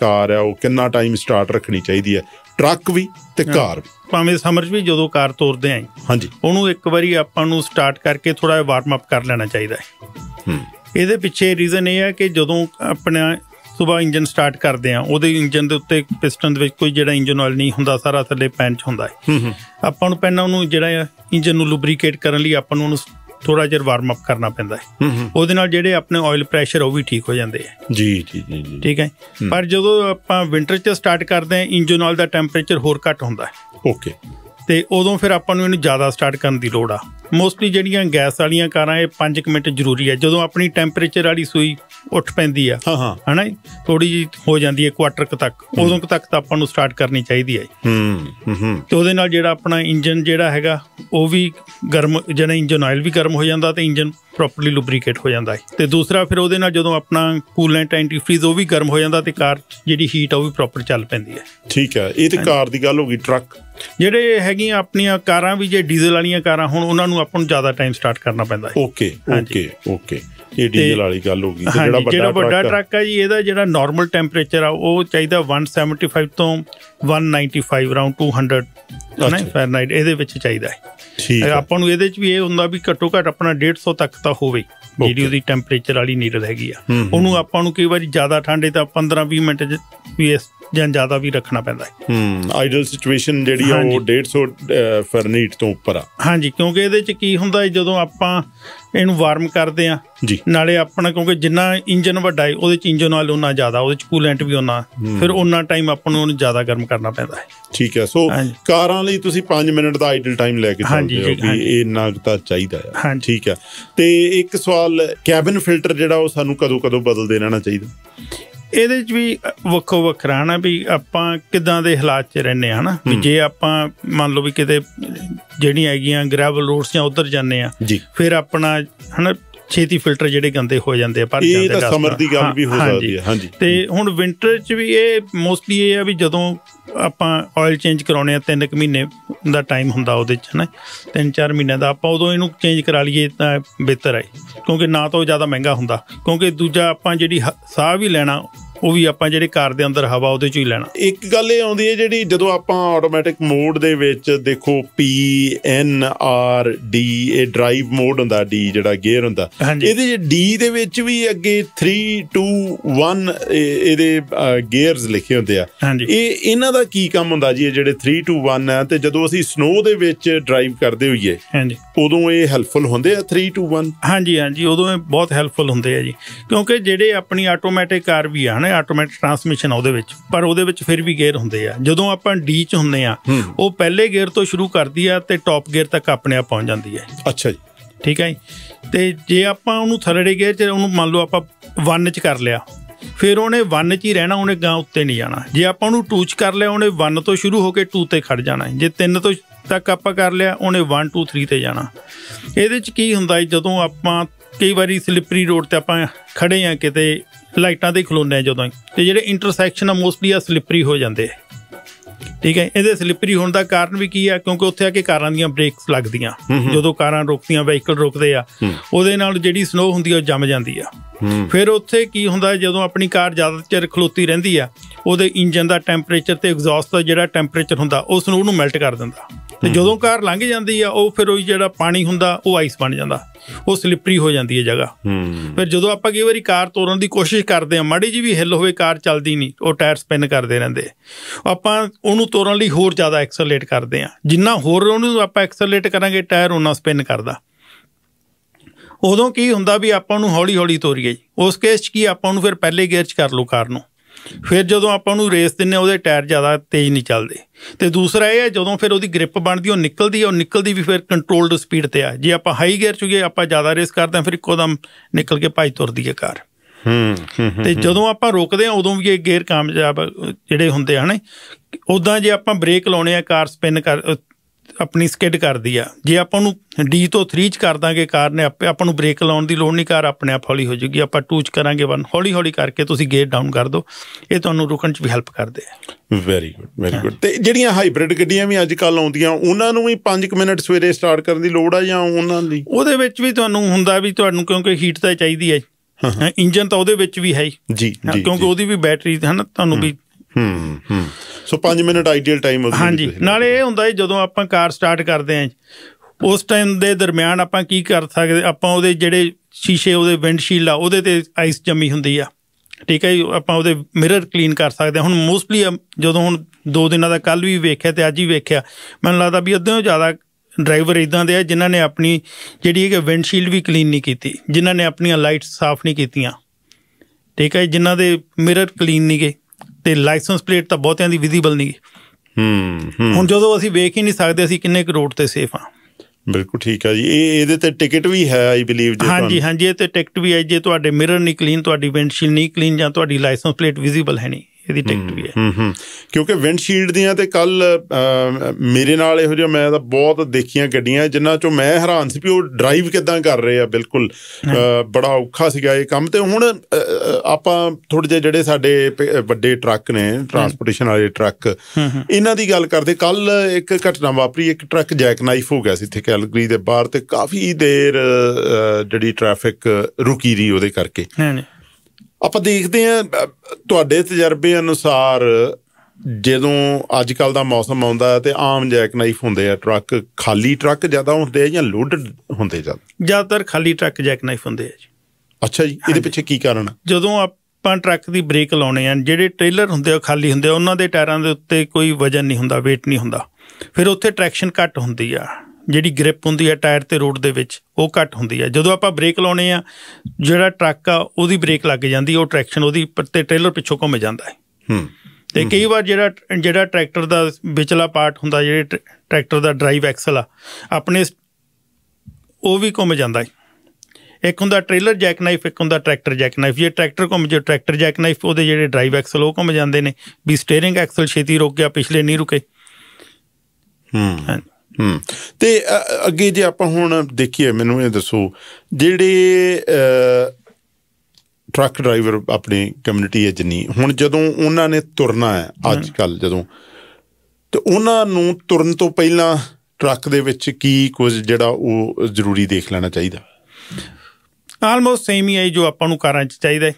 ਕਾਰ ਆ ਉਹ ਕਿੰਨਾ ਟਾਈਮ ਸਟਾਰਟ ਰੱਖਣੀ ਚਾਹੀਦੀ ਹੈ ਟਰੱਕ ਵੀ ਤੇ ਕਾਰ ਵੀ ਭਾਵੇਂ ਸਮਰਜ ਵੀ ਜਦੋਂ ਕਾਰ ਤੋਰਦੇ ਆਂ ਹਾਂਜੀ ਉਹਨੂੰ ਇੱਕ ਵਾਰੀ ਆਪਾਂ ਨੂੰ ਸਟਾਰਟ ਕਰਕੇ ਥੋੜਾ ਜਿਹਾ ਵਾਰਮ ਅਪ ਕਰ ਲੈਣਾ ਚਾਹੀਦਾ ਹੈ ਹੂੰ ਇਹਦੇ ਪਿੱਛੇ ਰੀਜ਼ਨ ਇਹ ਹੈ ਕਿ ਜਦੋਂ ਆਪਣਾ ਸਵੇਰ ਇੰਜਨ ਸਟਾਰਟ ਕਰਦੇ ਆ ਉਹਦੇ ਇੰਜਨ ਦੇ ਉੱਤੇ ਪਿਸਟਨ ਦੇ ਵਿੱਚ ਕੋਈ ਜਿਹੜਾ ਇੰਜਨ ਆਇਲ ਨਹੀਂ ਹੁੰਦਾ ਸਾਰਾ ਥੱਲੇ ਪੈਂਚ ਹੁੰਦਾ ਹੈ ਹੂੰ ਹੂੰ ਆਪਾਂ ਨੂੰ ਪਹਿਲਾਂ ਉਹਨੂੰ ਜਿਹੜਾ ਇੰਜਨ ਨੂੰ ਲੁਬਰੀਕੇਟ ਕਰਨ ਲਈ ਆਪਾਂ ਨੂੰ ਉਹਨੂੰ ਥੋੜਾ ਜਿਹਾ ਵਾਰਮ ਅਪ ਕਰਨਾ ਪੈਂਦਾ ਹੈ ਉਹਦੇ ਨਾਲ ਜਿਹੜੇ ਆਪਣੇ ਆਇਲ ਪ੍ਰੈਸ਼ਰ ਉਹ ਵੀ ਠੀਕ ਹੋ ਜਾਂਦੇ ਆ ਜੀ ਜੀ ਜੀ ਠੀਕ ਹੈ ਪਰ ਜਦੋਂ ਆਪਾਂ ਵਿంటర్ ਚ ਸਟਾਰਟ ਕਰਦੇ ਆ ਇੰਜਨ ਆਇਲ ਦਾ ਟੈਂਪਰੇਚਰ ਹੋਰ ਘੱਟ ਹੁੰਦਾ ਹੈ ਓਕੇ ਤੇ ਉਦੋਂ ਫਿਰ ਆਪਾਂ ਨੂੰ ਇਹਨੂੰ ਜ਼ਿਆਦਾ ਸਟਾਰਟ ਕਰਨ ਦੀ ਲੋੜ ਆ ਮੋਸਟਲੀ ਜਿਹੜੀਆਂ ਗੈਸ ਵਾਲੀਆਂ ਕਾਰਾਂ ਇਹ 5 ਮਿੰਟ ਜ਼ਰੂਰੀ ਆ ਜਦੋਂ ਆਪਣੀ ਟੈਂਪਰੇਚਰ ਵਾਲੀ ਸੂਈ ਉੱਠ ਪੈਂਦੀ ਆ ਹਾਂ ਹਾਂ ਹਨਾ ਥੋੜੀ ਜੀ ਹੋ ਜਾਂਦੀ ਹੈ ਕੁਆਟਰ ਤੱਕ ਉਦੋਂ ਤੱਕ ਤਾਂ ਆਪਾਂ ਨੂੰ ਸਟਾਰਟ ਕਰਨੀ ਚਾਹੀਦੀ ਹੈ ਹੂੰ ਹੂੰ ਤੇ ਉਹਦੇ ਨਾਲ ਜਿਹੜਾ ਆਪਣਾ ਇੰਜਨ ਜਿਹੜਾ ਹੈਗਾ ਉਹ ਵੀ ਗਰਮ ਜਿਹੜਾ ਇੰਜਨ ਆਇਲ ਵੀ ਗਰਮ ਹੋ ਜਾਂਦਾ ਤੇ ਇੰਜਨ ਪ੍ਰੋਪਰਲੀ ਲੁਬਰੀਕੇਟ ਹੋ ਜਾਂਦਾ ਹੈ ਤੇ ਦੂਸਰਾ ਫਿਰ ਉਹਦੇ ਨਾਲ ਜਦੋਂ ਆਪਣਾ ਕੂਲੈਂਟ ਐਂਟੀ ਫ੍ਰੀਜ਼ ਉਹ ਵੀ ਗਰਮ ਹੋ ਜਾਂਦਾ ਤੇ ਕਾਰ ਜਿਹੜੀ ਹੀਟ ਆ ਉਹ ਵੀ ਪ੍ਰੋਪਰ ਚੱਲ ਪੈਂਦੀ ਹੈ ਠੀਕ ਹੈ ਇਹ ਤੇ ਕਾਰ ਦੀ ਗੱਲ ਹੋ ਗਈ ਟਰੱਕ ਜਿਹੜੇ ਹੈਗੀਆਂ ਆਪਣੀਆਂ ਕਾਰਾਂ ਵੀ ਜੇ ਡੀਜ਼ਲ ਵਾਲੀਆਂ ਕਾਰਾਂ ਹੁਣ ਉਹਨਾਂ ਨੂੰ ਆਪਾਂ ਨੂੰ ਜ਼ਿਆਦਾ ਟਾਈਮ ਸਟਾਰਟ ਕਰਨਾ ਪੈਂਦਾ ਹੈ ਓਕੇ ਓਕੇ ਓਕੇ ਇਹ ਡੀਜ਼ਲ ਵਾਲੀ ਗੱਲ ਹੋ ਗਈ ਤੇ ਜਿਹੜਾ ਵੱਡਾ ਜਿਹੜਾ ਵੱਡਾ ਟਰੱਕ ਹੈ ਜੀ ਇਹਦਾ ਜਿਹੜਾ ਨਾਰਮਲ ਟੈਂਪਰੇਚਰ ਆ ਉਹ ਚਾਹੀਦਾ 175 ਤੋਂ 195 ਅਰਾਊਂਡ 200 ਨਾ ਇਹਦੇ ਵਿੱਚ ਚਾਹੀਦਾ ਹੈ ਠੀਕ ਆਪਾਂ ਨੂੰ ਇਹਦੇ ਵਿੱਚ ਵੀ ਇਹ ਹੁੰਦਾ ਵੀ ਘੱਟੋ ਘੱਟ ਆਪਣਾ 150 ਤੱਕ ਤਾਂ ਹੋਵੇ ਜਿਹੜੀ ਉਹਦੀ ਟੈਂਪਰੇਚਰ ਵਾਲੀ ਨੀਡਲ ਹੈਗੀ ਆ ਉਹਨੂੰ ਆਪਾਂ ਨੂੰ ਕਈ ਵਾਰੀ ਜ਼ਿਆਦਾ ਠੰਡੇ ਤਾਂ 15 20 ਮਿੰਟ ਵੀ ਇਸ ਜਾਂ ਜ਼ਿਆਦਾ ਵੀ ਰੱਖਣਾ ਪੈਂਦਾ ਹੈ ਹੂੰ ਆਈਡਲ ਸਿਚੁਏਸ਼ਨ ਜਿਹੜੀ ਆ ਉਹ 150 ਫਰਨੀਟ ਤੋਂ ਉੱਪਰ ਆ ਹਾਂਜੀ ਕਿਉਂਕਿ ਇਹਦੇ ਚ ਕੀ ਹੁੰਦਾ ਹੈ ਜਦੋਂ ਆਪਾਂ ਇਹਨੂੰ ਵਾਰਮ ਕਰਦੇ ਆ ਨਾਲੇ ਆਪਣਾ ਕਿਉਂਕਿ ਜਿੰਨਾ ਇੰਜਨ ਵੱਡਾ ਹੈ ਉਹਦੇ ਚ ਇੰਜਨ ਨਾਲ ਉਹਨਾਂ ਜ਼ਿਆਦਾ ਉਹਦੇ ਚ ਕੂਲੈਂਟ ਵੀ ਉਹਨਾਂ ਫਿਰ ਉਹਨਾਂ ਟਾਈਮ ਆਪਾਂ ਨੂੰ ਉਹਨੂੰ ਜ਼ਿਆਦਾ ਗਰਮ ਕਰਨਾ ਪੈਂਦਾ ਹੈ ਠੀਕ ਹੈ ਸੋ ਕਾਰਾਂ ਲਈ ਤੁਸੀਂ 5 ਮਿੰਟ ਦਾ ਆਈਡਲ ਟਾਈਮ ਲੈ ਕੇ ਚੱਲਦੇ ਹੋ ਵੀ ਇਹ ਨਾਗਤਾ ਚਾਹੀਦਾ ਹੈ ਠੀਕ ਹੈ ਤੇ ਇੱਕ ਸਵਾਲ ਕੈਬਨ ਫਿਲਟਰ ਜਿਹੜਾ ਉਹ ਸਾਨੂੰ ਕਦੋਂ ਕਦੋਂ ਬਦਲਦੇ ਰਹਿਣਾ ਚਾਹੀਦਾ ਇਹਦੇ ਚ ਵੀ ਵੱਖੋ ਵੱਖਰਾ ਨਾ ਵੀ ਆਪਾਂ ਕਿਦਾਂ ਦੇ ਹਾਲਾਤ ਚ ਰਹਿੰਨੇ ਆ ਨਾ ਵੀ ਜੇ ਆਪਾਂ ਮੰਨ ਲਓ ਵੀ ਕਿਤੇ ਜਿਹੜੀਆਂ ਹੈਗੀਆਂ ਗ੍ਰੈਵਲ ਰੋਡਸ ਜਾਂ ਉਧਰ ਜਾਂਦੇ ਆ ਫਿਰ ਆਪਣਾ ਹਨਾ ਛੇਤੀ ਫਿਲਟਰ ਜਿਹੜੇ ਗੰਦੇ ਹੋ ਜਾਂਦੇ ਆ ਪਰ ਜਾਂਦੇ ਇਹ ਤਾਂ ਸਮਰ ਦੀ ਗੱਲ ਵੀ ਹੋ ਸਕਦੀ ਹੈ ਹਾਂਜੀ ਤੇ ਹੁਣ ਵਿੰਟਰ 'ਚ ਵੀ ਇਹ ਮੋਸਟਲੀ ਇਹ ਆ ਵੀ ਜਦੋਂ ਆਪਾਂ ਆਇਲ ਚੇਂਜ ਕਰਾਉਣੇ ਆ ਤਿੰਨ ਕੁ ਮਹੀਨੇ ਦਾ ਟਾਈਮ ਹੁੰਦਾ ਉਹਦੇ 'ਚ ਨਾ ਤਿੰਨ ਚਾਰ ਮਹੀਨੇ ਦਾ ਆਪਾਂ ਉਦੋਂ ਇਹਨੂੰ ਚੇਂਜ ਕਰਾ ਲਈਏ ਤਾਂ ਬਿਹਤਰ ਹੈ ਕਿਉਂਕਿ ਨਾ ਤਾਂ ਉਹ ਜ਼ਿਆਦਾ ਮਹਿੰਗਾ ਹੁੰਦਾ ਕਿਉਂਕਿ ਦੂਜਾ ਆਪਾਂ ਜਿਹੜੀ ਸਾਹ ਵੀ ਲੈਣਾ ਉਹ ਵੀ ਆਪਾਂ ਜਿਹੜੇ ਕਾਰ ਦੇ ਅੰਦਰ ਹਵਾ ਉਹਦੇ ਚੋਂ ਹੀ ਲੈਣਾ ਇੱਕ ਗੱਲ ਇਹ ਆਉਂਦੀ ਹੈ ਜਿਹੜੀ ਜਦੋਂ ਆਪਾਂ ਆਟੋਮੈਟਿਕ ਮੋਡ ਦੇ ਵਿੱਚ ਦੇਖੋ ਪੀ ਐਨ ਆਰ ਡੀ ਇਹ ਡਰਾਈਵ ਮੋਡ ਹੁੰਦਾ ਡੀ ਜਿਹੜਾ ਗੇਅਰ ਹੁੰਦਾ ਇਹਦੇ ਜੇ ਡੀ ਦੇ ਵਿੱਚ ਵੀ ਅੱਗੇ 3 2 1 ਇਹਦੇ ਗੇਅਰਸ ਲਿਖੇ ਹੁੰਦੇ ਆ ਇਹ ਇਹਨਾਂ ਦਾ ਕੀ ਕੰਮ ਹੁੰਦਾ ਜੀ ਇਹ ਜਿਹੜੇ 3 2 1 ਆ ਤੇ ਜਦੋਂ ਅਸੀਂ ਸਨੋ ਦੇ ਵਿੱਚ ਡਰਾਈਵ ਕਰਦੇ ਹੋਈਏ ਹਾਂਜੀ ਉਦੋਂ ਇਹ ਹੈਲਪਫੁਲ ਹੁੰਦੇ ਆ 3 2 1 ਹਾਂਜੀ ਹਾਂਜੀ ਉਦੋਂ ਇਹ ਬਹੁਤ ਹੈਲਪਫੁਲ ਹੁੰਦੇ ਆ ਜੀ ਕਿਉਂਕਿ ਜਿਹੜੇ ਆਪਣੀ ਆਟੋਮੈਟਿਕ ਕਾਰ ਵੀ ਆ ਨਾ ਆਟੋਮੈਟਿਕ ਟਰਾਂਸਮਿਸ਼ਨ ਆ ਉਹਦੇ ਵਿੱਚ ਪਰ ਉਹਦੇ ਵਿੱਚ ਫਿਰ ਵੀ ਗੇਅਰ ਹੁੰਦੇ ਆ ਜਦੋਂ ਆਪਾਂ ਡੀ ਚ ਹੁੰਨੇ ਆ ਉਹ ਪਹਿਲੇ ਗੇਅਰ ਤੋਂ ਸ਼ੁਰੂ ਕਰਦੀ ਆ ਤੇ ਟੌਪ ਗੇਅਰ ਤੱਕ ਆਪਣੇ ਆਪ ਪਹੁੰਚ ਜਾਂਦੀ ਹੈ ਅੱਛਾ ਜੀ ਠੀਕ ਹੈ ਤੇ ਜੇ ਆਪਾਂ ਉਹਨੂੰ ਥਰਡ ਗੇਅਰ ਚ ਉਹਨੂੰ ਮੰਨ ਲਓ ਆਪਾਂ 1 ਚ ਕਰ ਲਿਆ ਫਿਰ ਉਹਨੇ 1 ਚ ਹੀ ਰਹਿਣਾ ਉਹਨੇ ਗਾਂ ਉੱਤੇ ਨਹੀਂ ਜਾਣਾ ਜੇ ਆਪਾਂ ਉਹਨੂੰ 2 ਚ ਕਰ ਲਿਆ ਉਹਨੇ 1 ਤੋਂ ਸ਼ੁਰੂ ਹੋ ਕੇ 2 ਤੇ ਖੜ ਜਾਣਾ ਜੇ 3 ਤੋਂ ਤੱਕ ਆਪਾਂ ਕਰ ਲਿਆ ਉਹਨੇ 1 2 3 ਤੇ ਜਾਣਾ ਇਹਦੇ ਚ ਕੀ ਹੁੰਦਾ ਜਦੋਂ ਆਪਾਂ ਕਈ ਵਾਰੀ ਸਲਿਪਰੀ ਰੋਡ ਤੇ ਆਪਾਂ ਖੜੇ ਆ ਕਿਤੇ ਲਾਈਟਾਂ ਦੇ ਖਲੋਨੇ ਜਦੋਂ ਤੇ ਜਿਹੜੇ ਇੰਟਰਸੈਕਸ਼ਨ ਆ ਮੋਸਟਲੀ ਆ ਸਲਿਪਰੀ ਹੋ ਜਾਂਦੇ ਠੀਕ ਹੈ ਇਹਦੇ ਸਲਿਪਰੀ ਹੋਣ ਦਾ ਕਾਰਨ ਵੀ ਕੀ ਆ ਕਿਉਂਕਿ ਉੱਥੇ ਆ ਕੇ ਕਾਰਾਂ ਦੀਆਂ ਬ੍ਰੇਕਸ ਲੱਗਦੀਆਂ ਜਦੋਂ ਕਾਰਾਂ ਰੁਕਦੀਆਂ ਵਹੀਕਲ ਰੁਕਦੇ ਆ ਉਹਦੇ ਨਾਲ ਜਿਹੜੀ ਸਨੋ ਹੁੰਦੀ ਆ ਉਹ ਜੰਮ ਜਾਂਦੀ ਆ ਫਿਰ ਉੱਥੇ ਕੀ ਹੁੰਦਾ ਜਦੋਂ ਆਪਣੀ ਕਾਰ ਜ਼ਿਆਦਾ ਚਿਰ ਖਲੋਤੀ ਰਹਿੰਦੀ ਆ ਉਹਦੇ ਇੰਜਨ ਦਾ ਟੈਂਪਰੇਚਰ ਤੇ ਐਗਜ਼ੌਸਟ ਦਾ ਜਿਹੜਾ ਟੈਂਪਰੇਚਰ ਹੁੰਦਾ ਉਸ ਨੂੰ ਉਹਨੂੰ ਮੈਲਟ ਕਰ ਦਿੰਦਾ ਤੇ ਜਦੋਂ ਕਾਰ ਲੰਘ ਜਾਂਦੀ ਆ ਉਹ ਫਿਰ ਉਹ ਜਿਹੜਾ ਪਾਣੀ ਹੁੰਦਾ ਉਹ ਆਈਸ ਬਣ ਜਾਂਦਾ ਉਹ ਸਲਿਪਰੀ ਹੋ ਜਾਂਦੀ ਹੈ ਜਗ੍ਹਾ ਫਿਰ ਜਦੋਂ ਆਪਾਂ ਕਈ ਵਾਰੀ ਕਾਰ ਤੋੜਨ ਦੀ ਕੋਸ਼ਿਸ਼ ਕਰਦੇ ਆ ਮਾੜੀ ਜੀ ਵੀ ਹਿੱਲ ਹੋਵੇ ਕਾਰ ਚੱਲਦੀ ਨਹੀਂ ਉਹ ਟਾਇਰ ਸਪਿਨ ਕਰਦੇ ਰਹਿੰਦੇ ਆਪਾਂ ਉਹਨੂੰ ਤੋੜਨ ਲਈ ਹੋਰ ਜ਼ਿਆਦਾ ਐਕਸਲਰੇਟ ਕਰਦੇ ਆ ਜਿੰਨਾ ਹੋਰ ਉਹਨੂੰ ਆਪਾਂ ਐਕਸਲਰੇਟ ਕਰਾਂਗੇ ਟਾਇਰ ਉਹਨਾਂ ਸਪਿਨ ਕਰਦਾ ਉਦੋਂ ਕੀ ਹੁੰਦਾ ਵੀ ਆਪਾਂ ਨੂੰ ਹੌਲੀ-ਹੌਲੀ ਤੋਰੀਏ ਉਸ ਕੇਸ 'ਚ ਕੀ ਆਪਾਂ ਨੂੰ ਫਿਰ ਪਹਿਲੇ ਗੇਅਰ 'ਚ ਕਰ ਲੋ ਕਾਰ ਨੂੰ ਫਿਰ ਜਦੋਂ ਆਪਾਂ ਉਹਨੂੰ ਰੇਸ ਦਿੰਨੇ ਉਹਦੇ ਟਾਇਰ ਜ਼ਿਆਦਾ ਤੇਜ਼ ਨਹੀਂ ਚੱਲਦੇ ਤੇ ਦੂਸਰਾ ਇਹ ਹੈ ਜਦੋਂ ਫਿਰ ਉਹਦੀ ਗ੍ਰਿਪ ਬਣਦੀ ਉਹ ਨਿਕਲਦੀ ਹੈ ਉਹ ਨਿਕਲਦੀ ਵੀ ਫਿਰ ਕੰਟਰੋਲਡ ਸਪੀਡ ਤੇ ਆ ਜੇ ਆਪਾਂ ਹਾਈ ਗੇਅਰ ਚ ਗਏ ਆਪਾਂ ਜ਼ਿਆਦਾ ਰੇਸ ਕਰਦੇ ਹਾਂ ਫਿਰ ਇੱਕੋਦਮ ਨਿਕਲ ਕੇ ਭਾਈ ਤੁਰਦੀ ਹੈ ਕਾਰ ਹੂੰ ਤੇ ਜਦੋਂ ਆਪਾਂ ਰੋਕਦੇ ਆ ਉਦੋਂ ਵੀ ਇਹ ਗੇਅਰ ਕਾਮਯਾਬ ਜਿਹੜੇ ਹੁੰਦੇ ਹਨ ਉਦਾਂ ਜੇ ਆਪਾਂ ਬ੍ਰੇਕ ਲਾਉਣੇ ਆ ਕਾਰ ਸਪਿਨ ਕਰ ਆਪਣੀ ਸਕਿਡ ਕਰਦੀ ਆ ਜੇ ਆਪਾਂ ਨੂੰ ਡੀ ਤੋਂ 3 ਚ ਕਰ ਦਾਂਗੇ ਕਾਰ ਨੇ ਆਪੇ ਆਪਾਂ ਨੂੰ ਬ੍ਰੇਕ ਲਾਉਣ ਦੀ ਲੋੜ ਨਹੀਂ ਕਾਰ ਆਪਣੇ ਆਪ ਹੌਲੀ ਹੋ ਜੂਗੀ ਆਪਾਂ 2 ਚ ਕਰਾਂਗੇ 1 ਹੌਲੀ ਹੌਲੀ ਕਰਕੇ ਤੁਸੀਂ ਗੇਅਰ ਡਾਊਨ ਕਰ ਦਿਓ ਇਹ ਤੁਹਾਨੂੰ ਰੁਕਣ ਚ ਵੀ ਹੈਲਪ ਕਰਦੇ ਆ ਵੈਰੀ ਗੁੱਡ ਵੈਰੀ ਗੁੱਡ ਤੇ ਜਿਹੜੀਆਂ ਹਾਈਬ੍ਰਿਡ ਗੱਡੀਆਂ ਵੀ ਅੱਜ ਕੱਲ ਆਉਂਦੀਆਂ ਉਹਨਾਂ ਨੂੰ ਵੀ 5 ਮਿੰਟ ਸਵੇਰੇ ਸਟਾਰਟ ਕਰਨ ਦੀ ਲੋੜ ਆ ਜਾਂ ਉਹਨਾਂ ਲਈ ਉਹਦੇ ਵਿੱਚ ਵੀ ਤੁਹਾਨੂੰ ਹੁੰਦਾ ਵੀ ਤੁਹਾਨੂੰ ਕਿਉਂਕਿ ਹੀਟ ਤਾਂ ਚਾਹੀਦੀ ਹੈ ਇੰਜਨ ਤਾਂ ਉਹਦੇ ਵਿੱਚ ਵੀ ਹੈ ਜੀ ਕਿਉਂਕਿ ਉਹਦੀ ਵੀ ਬੈਟਰੀ ਹੈ ਨਾ ਤੁਹਾਨੂੰ ਵੀ ਹੂੰ ਹੂੰ ਸੋ 5 ਮਿੰਟ ਆਈਡੀਅਲ ਟਾਈਮ ਹੁੰਦਾ ਹਾਂਜੀ ਨਾਲੇ ਇਹ ਹੁੰਦਾ ਜਦੋਂ ਆਪਾਂ ਕਾਰ ਸਟਾਰਟ ਕਰਦੇ ਆਂ ਉਸ ਟਾਈਮ ਦੇ ਦਰਮਿਆਨ ਆਪਾਂ ਕੀ ਕਰ ਸਕਦੇ ਆਪਾਂ ਉਹਦੇ ਜਿਹੜੇ ਸ਼ੀਸ਼ੇ ਉਹਦੇ ਵਿੰਡਸ਼ੀਲ ਆ ਉਹਦੇ ਤੇ ਆਈਸ ਜੰਮੀ ਹੁੰਦੀ ਆ ਠੀਕ ਹੈ ਆਪਾਂ ਉਹਦੇ ਮਿਰਰ ਕਲੀਨ ਕਰ ਸਕਦੇ ਹੁਣ ਮੋਸਟਲੀ ਜਦੋਂ ਹੁਣ ਦੋ ਦਿਨਾਂ ਦਾ ਕੱਲ ਵੀ ਵੇਖਿਆ ਤੇ ਅੱਜ ਵੀ ਵੇਖਿਆ ਮੈਨੂੰ ਲੱਗਦਾ ਵੀ ਅੱਧੇ ਤੋਂ ਜ਼ਿਆਦਾ ਡਰਾਈਵਰ ਇਦਾਂ ਦੇ ਆ ਜਿਨ੍ਹਾਂ ਨੇ ਆਪਣੀ ਜਿਹੜੀ ਹੈ ਵਿੰਡਸ਼ੀਲ ਵੀ ਕਲੀਨ ਨਹੀਂ ਕੀਤੀ ਜਿਨ੍ਹਾਂ ਨੇ ਆਪਣੀਆਂ ਲਾਈਟਸ ਸਾਫ਼ ਨਹੀਂ ਕੀਤੀਆਂ ਠੀਕ ਹੈ ਜਿਨ੍ਹਾਂ ਦੇ ਮਿਰਰ ਕਲੀਨ ਨਹੀਂ ਗਏ ਤੇ ਲਾਇਸੈਂਸ ਪਲੇਟ ਤਾਂ ਬਹੁਤਿਆਂ ਦੀ ਵਿਜ਼ੀਬਲ ਨਹੀਂ ਹੂੰ ਹੁਣ ਜਦੋਂ ਅਸੀਂ ਵੇਖ ਹੀ ਨਹੀਂ ਸਕਦੇ ਅਸੀਂ ਕਿੰਨੇ ਕੁ ਰੋਡ ਤੇ ਸੇਫ ਆ ਬਿਲਕੁਲ ਠੀਕ ਆ ਜੀ ਇਹ ਇਹਦੇ ਤੇ ਟਿਕਟ ਵੀ ਹੈ ਆਈ ਬਲੀਵ ਜੇ ਤੁਹਾਨੂੰ ਹਾਂਜੀ ਹਾਂਜੀ ਇਹ ਤੇ ਟਿਕਟ ਵੀ ਹੈ ਜੇ ਤੁਹਾਡੇ ਮਿਰਰ ਨਹੀਂ ਕਲੀਨ ਤੁਹਾਡੀ ਵਿੰਡਸ਼ੀਲ ਨਹੀਂ ਕਲੀਨ ਜਾਂ ਤੁਹਾਡੀ ਲਾਇਸੈਂਸ ਪਲੇਟ ਵਿਜ਼ੀਬਲ ਹੈ ਨਹੀਂ ਇਹਦੀ ਟਿਕਟ ਵੀ ਹੈ ਹੂੰ ਹੂੰ ਕਿਉਂਕਿ ਵਿੰਡਸ਼ੀਲਡ ਦੀਆਂ ਤੇ ਕੱਲ ਮੇਰੇ ਨਾਲ ਇਹੋ ਜਿਹਾ ਮੈਂ ਤਾਂ ਬਹੁਤ ਦੇਖੀਆਂ ਗੱਡੀਆਂ ਜਿਨ੍ਹਾਂ ਚੋਂ ਮੈਂ ਹੈਰਾਨ ਸੀ ਵੀ ਉਹ ਡਰਾਈਵ ਕਿਦਾਂ ਕਰ ਰਹੇ ਆ ਬਿਲਕੁਲ ਬੜਾ ਔਖਾ ਸੀਗਾ ਇਹ ਕੰਮ ਤੇ ਹੁਣ ਆਪਾਂ ਥੋੜੇ ਜਿਹੇ ਜਿਹੜੇ ਸਾਡੇ ਵੱਡੇ ਟਰੱਕ ਨੇ ਟਰਾਂਸਪੋਰਟੇਸ਼ਨ ਵਾਲੇ ਟਰੱਕ ਇਹਨਾਂ ਦੀ ਗੱਲ ਕਰਦੇ ਕੱਲ ਇੱਕ ਘਟਨਾ ਵਾਪਰੀ ਇੱਕ ਟਰੱਕ ਜੈਕ ਨਾਈਫ ਹੋ ਗਿਆ ਸੀ ਇੱਥੇ ਕੈਲਗਰੀ ਦੇ ਬਾਹਰ ਤੇ ਕਾਫੀ ਦੇਰ ਜਿਹੜੀ ਟ੍ਰੈਫਿਕ ਰੁਕੀ ਰਹੀ ਉਹਦੇ ਕਰਕੇ ਨਹੀਂ ਨਹੀਂ ਆਪਾਂ ਦੇਖਦੇ ਆ ਤੁਹਾਡੇ ਤਜਰਬੇ ਅਨੁਸਾਰ ਜਦੋਂ ਅੱਜ ਕੱਲ ਦਾ ਮੌਸਮ ਆਉਂਦਾ ਹੈ ਤੇ ਆਮ ਜੈਕ ਨਾਈਫ ਹੁੰਦੇ ਆ ਟਰੱਕ ਖਾਲੀ ਟਰੱਕ ਜ਼ਿਆਦਾ ਹੁੰਦੇ ਆ ਜਾਂ ਲੋਡਡ ਹੁੰਦੇ ਜ਼ਿਆਦਾ ਜ਼ਿਆਦਾਤਰ ਖਾਲੀ ਟਰੱਕ ਜੈਕ ਨਾਈਫ ਹੁੰਦੇ ਆ ਜੀ ਅੱਛਾ ਜੀ ਇਹਦੇ ਪਿੱਛੇ ਕੀ ਕਾਰਨ ਆ ਜਦੋਂ ਆਪਾਂ ਟਰੱਕ ਦੀ ਬ੍ਰੇਕ ਲਾਉਣੇ ਆ ਜਿਹੜੇ ਟ੍ਰੇਲਰ ਹੁੰਦੇ ਆ ਖਾਲੀ ਹੁੰਦੇ ਆ ਉਹਨਾਂ ਦੇ ਟਾਇਰਾਂ ਦੇ ਉੱਤੇ ਕੋਈ ਵਜਨ ਨਹੀਂ ਹੁੰਦਾ weight ਨਹੀਂ ਹੁੰਦਾ ਫਿਰ ਉੱਥੇ ਟ੍ਰੈਕਸ਼ਨ ਘੱਟ ਹੁੰਦੀ ਆ ਜਿਹੜੀ ਗ੍ਰਿਪ ਹੁੰਦੀ ਹੈ ਟਾਇਰ ਤੇ ਰੋਡ ਦੇ ਵਿੱਚ ਉਹ ਘੱਟ ਹੁੰਦੀ ਹੈ ਜਦੋਂ ਆਪਾਂ ਬ੍ਰੇਕ ਲਾਉਨੇ ਆ ਜਿਹੜਾ ਟਰੱਕ ਆ ਉਹਦੀ ਬ੍ਰੇਕ ਲੱਗ ਜਾਂਦੀ ਉਹ ਟਰੈਕਸ਼ਨ ਉਹਦੀ ਤੇ ਟ੍ਰੇਲਰ ਪਿੱਛੋਂ ਘੁੰਮ ਜਾਂਦਾ ਹੈ ਹੂੰ ਤੇ ਕਈ ਵਾਰ ਜਿਹੜਾ ਜਿਹੜਾ ਟਰੈਕਟਰ ਦਾ ਵਿਚਲਾ ਪਾਰਟ ਹੁੰਦਾ ਜਿਹੜੇ ਟਰੈਕਟਰ ਦਾ ਡਰਾਈਵ ਐਕਸਲ ਆ ਆਪਣੇ ਉਹ ਵੀ ਘੁੰਮ ਜਾਂਦਾ ਹੈ ਇੱਕ ਹੁੰਦਾ ਟ੍ਰੇਲਰ ਜੈਕ ਨਾਈਫ ਇੱਕ ਹੁੰਦਾ ਟਰੈਕਟਰ ਜੈਕ ਨਾਈਫ ਜੇ ਟਰੈਕਟਰ ਘੁੰਮ ਜੇ ਟਰੈਕਟਰ ਜੈਕ ਨਾਈਫ ਉਹਦੇ ਜਿਹੜੇ ਡਰਾਈਵ ਐਕਸਲ ਉਹ ਘੁੰਮ ਜਾਂਦੇ ਨੇ ਵੀ ਸਟੀering ਐਕਸਲ ਛੇਤੀ ਰੁਕ ਗਿਆ ਪਿਛਲੇ ਨਹੀਂ ਰੁਕੇ ਹੂੰ ਹੂੰ ਤੇ ਅੱਗੇ ਜੇ ਆਪਾਂ ਹੁਣ ਦੇਖੀਏ ਮੈਨੂੰ ਇਹ ਦੱਸੋ ਜਿਹੜੇ ਟਰੱਕ ਡਰਾਈਵਰ ਆਪਣੀ ਕਮਿਊਨਿਟੀ ਹੈ ਜਿੰਨੀ ਹੁਣ ਜਦੋਂ ਉਹਨਾਂ ਨੇ ਤੁਰਨਾ ਹੈ ਅੱਜ ਕੱਲ ਜਦੋਂ ਤੇ ਉਹਨਾਂ ਨੂੰ ਤੁਰਨ ਤੋਂ ਪਹਿਲਾਂ ਟਰੱਕ ਦੇ ਵਿੱਚ ਕੀ ਕੁਝ ਜਿਹੜਾ ਉਹ ਜ਼ਰੂਰੀ ਦੇਖ ਲੈਣਾ ਚਾਹੀਦਾ ਆਲਮੋਸਟ ਸੇਮ ਹੀ ਹੈ ਜੋ ਆਪਾਂ ਨੂੰ ਕਾਰਾਂ 'ਚ ਚਾਹੀਦਾ ਹੈ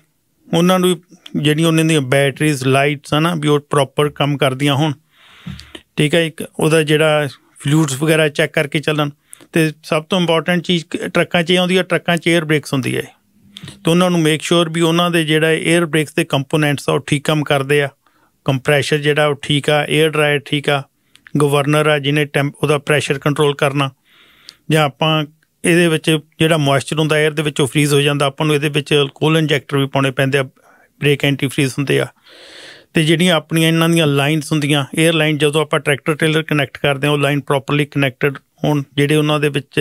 ਉਹਨਾਂ ਨੂੰ ਜਿਹੜੀ ਉਹਨਾਂ ਦੀਆਂ ਬੈਟਰੀਜ਼ ਲਾਈਟਸ ਹਨਾ ਵੀ ਉਹ ਪ੍ਰੋਪਰ ਕੰਮ ਕਰਦੀਆਂ ਹੋਣ ਠੀਕ ਹੈ ਇੱਕ ਉਹਦਾ ਜਿਹੜਾ ਲੂਟਸ ਵਗੈਰਾ ਚੈੱਕ ਕਰਕੇ ਚੱਲਣ ਤੇ ਸਭ ਤੋਂ ਇੰਪੋਰਟੈਂਟ ਚੀਜ਼ ਟਰੱਕਾਂ 'ਚ ਆਉਂਦੀ ਹੈ ਟਰੱਕਾਂ 'ਚ 에ਅਰ ਬ੍ਰੇਕਸ ਹੁੰਦੀ ਹੈ ਤੇ ਉਹਨਾਂ ਨੂੰ ਮੇਕ ਸ਼ੋਰ ਵੀ ਉਹਨਾਂ ਦੇ ਜਿਹੜਾ 에ਅਰ ਬ੍ਰੇਕਸ ਦੇ ਕੰਪੋਨੈਂਟਸ ਆ ਉਹ ਠੀਕ ਕੰਮ ਕਰਦੇ ਆ ਕੰਪਰੈਸ਼ਰ ਜਿਹੜਾ ਉਹ ਠੀਕ ਆ 에ਅਰ ਡਰਾਇਰ ਠੀਕ ਆ ਗਵਰਨਰ ਆ ਜਿਹਨੇ ਟੈਂਪ ਉਹਦਾ ਪ੍ਰੈਸ਼ਰ ਕੰਟਰੋਲ ਕਰਨਾ ਜਾਂ ਆਪਾਂ ਇਹਦੇ ਵਿੱਚ ਜਿਹੜਾ ਮੋਇਸਚਰ ਹੁੰਦਾ 에ਅਰ ਦੇ ਵਿੱਚ ਉਹ ਫ੍ਰੀਜ਼ ਹੋ ਜਾਂਦਾ ਆਪਾਂ ਨੂੰ ਇਹਦੇ ਵਿੱਚ ਕੋਲ ਇੰਜੈਕਟਰ ਵੀ ਪਾਉਣੇ ਪੈਂਦੇ ਆ ਬ੍ਰੇਕ ਐਂਟੀ ਫ੍ਰੀਜ਼ ਹੁੰਦੇ ਆ ਤੇ ਜਿਹੜੀਆਂ ਆਪਣੀਆਂ ਇਹਨਾਂ ਦੀਆਂ ਲਾਈਨਸ ਹੁੰਦੀਆਂ 에어ਲਾਈਨ ਜਦੋਂ ਆਪਾਂ ਟਰੈਕਟਰ ਟ੍ਰੇਲਰ ਕਨੈਕਟ ਕਰਦੇ ਹਾਂ ਉਹ ਲਾਈਨ ਪ੍ਰੋਪਰਲੀ ਕਨੈਕਟਡ ਹੋਣ ਜਿਹੜੇ ਉਹਨਾਂ ਦੇ ਵਿੱਚ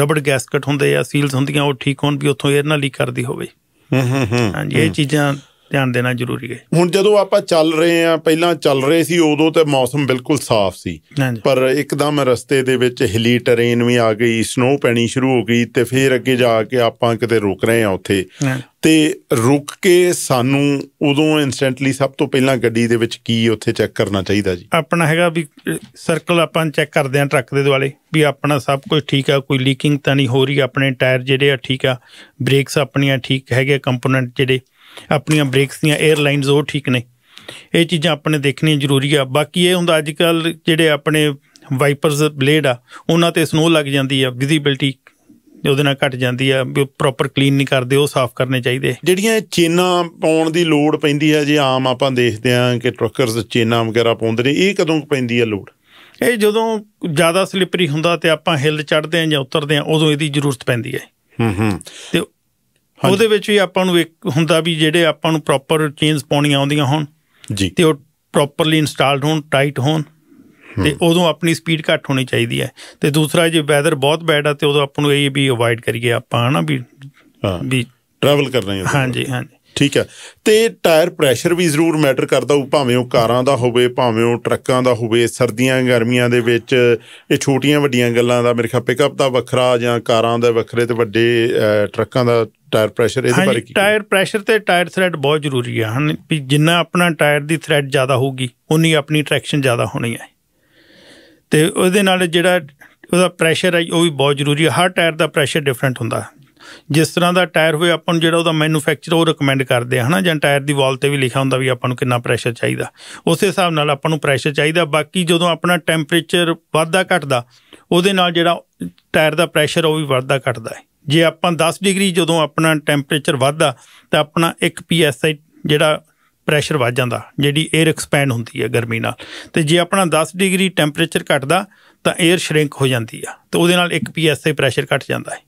ਰਬੜ ਗੈਸਕਟ ਹੁੰਦੇ ਆ ਸੀਲਸ ਹੁੰਦੀਆਂ ਉਹ ਠੀਕ ਹੋਣ ਵੀ ਉੱਥੋਂ 에ਅਰ ਨਾਲ ਲੀਕ ਕਰਦੀ ਹੋਵੇ ਹਾਂ ਹਾਂ ਹਾਂਜੀ ਇਹ ਚੀਜ਼ਾਂ ਧਿਆਨ ਦੇਣਾ ਜ਼ਰੂਰੀ ਹੈ ਹੁਣ ਜਦੋਂ ਆਪਾਂ ਚੱਲ ਰਹੇ ਆ ਪਹਿਲਾਂ ਚੱਲ ਰਹੇ ਸੀ ਉਦੋਂ ਤੇ ਮੌਸਮ ਬਿਲਕੁਲ ਸਾਫ਼ ਸੀ ਪਰ ਇੱਕਦਮ ਰਸਤੇ ਦੇ ਵਿੱਚ ਹਿਲੀ ਟਰੇਨ ਵੀ ਆ ਗਈ ਸਨੋ ਪੈਣੀ ਸ਼ੁਰੂ ਹੋ ਗਈ ਤੇ ਫਿਰ ਅੱਗੇ ਜਾ ਕੇ ਆਪਾਂ ਕਿਤੇ ਰੁਕ ਰਹੇ ਆ ਉੱਥੇ ਤੇ ਰੁਕ ਕੇ ਸਾਨੂੰ ਉਦੋਂ ਇਨਸਟੈਂਟਲੀ ਸਭ ਤੋਂ ਪਹਿਲਾਂ ਗੱਡੀ ਦੇ ਵਿੱਚ ਕੀ ਉੱਥੇ ਚੈੱਕ ਕਰਨਾ ਚਾਹੀਦਾ ਜੀ ਆਪਣਾ ਹੈਗਾ ਵੀ ਸਰਕਲ ਆਪਾਂ ਚੈੱਕ ਕਰਦੇ ਆ ਟਰੱਕ ਦੇ ਦੁਆਲੇ ਵੀ ਆਪਣਾ ਸਭ ਕੁਝ ਠੀਕ ਆ ਕੋਈ ਲੀਕਿੰਗ ਤਾਂ ਨਹੀਂ ਹੋ ਰਹੀ ਆਪਣੇ ਟਾਇਰ ਜਿਹੜੇ ਆ ਠੀਕ ਆ ਬ੍ਰੇਕਸ ਆਪਣੀਆਂ ਠੀਕ ਹੈਗੇ ਕੰਪੋਨੈਂਟ ਜਿਹੜੇ ਆਪਣੀਆਂ ਬ੍ਰੇਕਸ ਦੀਆਂ 에ਅਰਲਾਈਨਸ ਉਹ ਠੀਕ ਨੇ ਇਹ ਚੀਜ਼ਾਂ ਆਪਣੇ ਦੇਖਣੀਆਂ ਜ਼ਰੂਰੀ ਆ ਬਾਕੀ ਇਹ ਹੁੰਦਾ ਅੱਜ ਕੱਲ ਜਿਹੜੇ ਆਪਣੇ ਵਾਈਪਰਸ ਬਲੇਡ ਆ ਉਹਨਾਂ ਤੇ ਸਨੋ ਲੱਗ ਜਾਂਦੀ ਆ ਵਿਜ਼ਿਬਿਲਟੀ ਉਹਦੇ ਨਾਲ ਘਟ ਜਾਂਦੀ ਆ ਪ੍ਰੋਪਰ ਕਲੀਨ ਨਹੀਂ ਕਰਦੇ ਉਹ ਸਾਫ਼ ਕਰਨੇ ਚਾਹੀਦੇ ਜਿਹੜੀਆਂ ਚੇਨਾਂ ਪਾਉਣ ਦੀ ਲੋੜ ਪੈਂਦੀ ਆ ਜੇ ਆਮ ਆਪਾਂ ਦੇਖਦੇ ਆ ਕਿ ਟਰੱਕਰਸ ਚੇਨਾਂ ਵਗੈਰਾ ਪਾਉਂਦੇ ਨੇ ਇਹ ਕਦੋਂ ਪੈਂਦੀ ਆ ਲੋੜ ਇਹ ਜਦੋਂ ਜ਼ਿਆਦਾ ਸਲਿਪਰੀ ਹੁੰਦਾ ਤੇ ਆਪਾਂ ਹਿੱਲ ਚੜਦੇ ਆ ਜਾਂ ਉਤਰਦੇ ਆ ਉਦੋਂ ਇਹਦੀ ਜ਼ਰੂਰਤ ਪੈਂਦੀ ਹੈ ਹੂੰ ਹੂੰ ਤੇ ਉਹਦੇ ਵਿੱਚ ਵੀ ਆਪਾਂ ਨੂੰ ਇੱਕ ਹੁੰਦਾ ਵੀ ਜਿਹੜੇ ਆਪਾਂ ਨੂੰ ਪ੍ਰੋਪਰ ਚੇਨਸ ਪਾਉਣੀਆਂ ਆਉਂਦੀਆਂ ਹੋਣ ਜੀ ਤੇ ਉਹ ਪ੍ਰੋਪਰਲੀ ਇੰਸਟਾਲਡ ਹੋਣ ਟਾਈਟ ਹੋਣ ਤੇ ਉਦੋਂ ਆਪਣੀ ਸਪੀਡ ਘੱਟ ਹੋਣੀ ਚਾਹੀਦੀ ਹੈ ਤੇ ਦੂਸਰਾ ਜੇ ਵੈਦਰ ਬਹੁਤ ਬੈਡ ਆ ਤੇ ਉਦੋਂ ਆਪਾਂ ਨੂੰ ਇਹ ਵੀ ਅਵਾਇਡ ਕਰੀਏ ਆਪਾਂ ਹਨਾ ਵੀ ਵੀ ਟਰੈਵਲ ਕਰਨਾ ਹੈ ਹਾਂਜੀ ਹਾਂਜੀ ਠੀਕ ਹੈ ਤੇ ਟਾਇਰ ਪ੍ਰੈਸ਼ਰ ਵੀ ਜ਼ਰੂਰ ਮੈਟਰ ਕਰਦਾ ਉਹ ਭਾਵੇਂ ਉਹ ਕਾਰਾਂ ਦਾ ਹੋਵੇ ਭਾਵੇਂ ਉਹ ਟਰੱਕਾਂ ਦਾ ਹੋਵੇ ਸਰਦੀਆਂ ਗਰਮੀਆਂ ਦੇ ਵਿੱਚ ਇਹ ਛੋਟੀਆਂ ਵੱਡੀਆਂ ਗੱਲਾਂ ਦਾ ਮੇਰੇ ਖਿਆਲ ਪਿਕਅਪ ਦਾ ਵੱਖਰਾ ਜਾਂ ਕਾਰਾਂ ਦਾ ਵੱਖਰੇ ਤੇ ਵੱਡੇ ਟਰੱਕਾਂ ਦਾ ਟਾਇਰ ਪ੍ਰੈਸ਼ਰ ਇਹਦੇ ਬਾਰੇ ਕੀ ਟਾਇਰ ਪ੍ਰੈਸ਼ਰ ਤੇ ਟਾਇਰ ਥ੍ਰੈਡ ਬਹੁਤ ਜ਼ਰੂਰੀ ਆ ਹਨ ਵੀ ਜਿੰਨਾ ਆਪਣਾ ਟਾਇਰ ਦੀ ਥ੍ਰੈਡ ਜ਼ਿਆਦਾ ਹੋਊਗੀ ਉਨੀ ਆਪਣੀ ਟ੍ਰੈਕਸ਼ਨ ਜ਼ਿਆਦਾ ਹੋਣੀ ਹੈ ਤੇ ਉਹਦੇ ਨਾਲ ਜਿਹੜਾ ਉਹਦਾ ਪ੍ਰੈਸ਼ਰ ਹੈ ਉਹ ਵੀ ਬਹੁਤ ਜ਼ਰੂਰੀ ਹੈ ਹਰ ਟਾਇਰ ਦਾ ਪ੍ਰੈਸ਼ਰ ਡਿਫਰੈਂਟ ਹੁੰਦਾ ਜਿਸ ਤਰ੍ਹਾਂ ਦਾ ਟਾਇਰ ਹੋਏ ਆਪਾਂ ਨੂੰ ਜਿਹੜਾ ਉਹਦਾ ਮੈਨੂਫੈਕਚਰ ਉਹ ਰეკਮੈਂਡ ਕਰਦੇ ਆ ਹਨਾ ਜਾਂ ਟਾਇਰ ਦੀ ਵਾਲ ਤੇ ਵੀ ਲਿਖਿਆ ਹੁੰਦਾ ਵੀ ਆਪਾਂ ਨੂੰ ਕਿੰਨਾ ਪ੍ਰੈਸ਼ਰ ਚਾਹੀਦਾ ਉਸੇ ਹਿਸਾਬ ਨਾਲ ਆਪਾਂ ਨੂੰ ਪ੍ਰੈਸ਼ਰ ਚਾਹੀਦਾ ਬਾਕੀ ਜਦੋਂ ਆਪਣਾ ਟੈਂਪਰੇਚਰ ਵੱਧਦਾ ਘਟਦਾ ਉਹਦੇ ਨਾਲ ਜਿਹੜਾ ਟਾਇਰ ਦਾ ਪ੍ਰੈਸ਼ਰ ਉਹ ਵੀ ਵੱਧਦਾ ਘਟਦਾ ਹੈ ਜੇ ਆਪਾਂ 10 ਡਿਗਰੀ ਜਦੋਂ ਆਪਣਾ ਟੈਂਪਰੇਚਰ ਵੱਧਦਾ ਤਾਂ ਆਪਣਾ 1 ਪੀਐਸਆਈ ਜਿਹੜਾ ਪ੍ਰੈਸ਼ਰ ਵੱਧ ਜਾਂਦਾ ਜਿਹੜੀ 에ਅਰ ਐਕਸਪੈਂਡ ਹੁੰਦੀ ਹੈ ਗਰਮੀ ਨਾਲ ਤੇ ਜੇ ਆਪਣਾ 10 ਡਿਗਰੀ ਟੈਂਪਰੇਚਰ ਘਟਦਾ ਤਾਂ 에ਅਰ ਸ਼੍ਰਿੰਕ ਹੋ ਜਾਂਦੀ ਆ ਤੇ ਉਹਦੇ ਨਾਲ 1 ਪੀਐਸਆਈ ਪ੍ਰੈਸ਼ਰ ਘਟ ਜਾਂਦਾ ਹੈ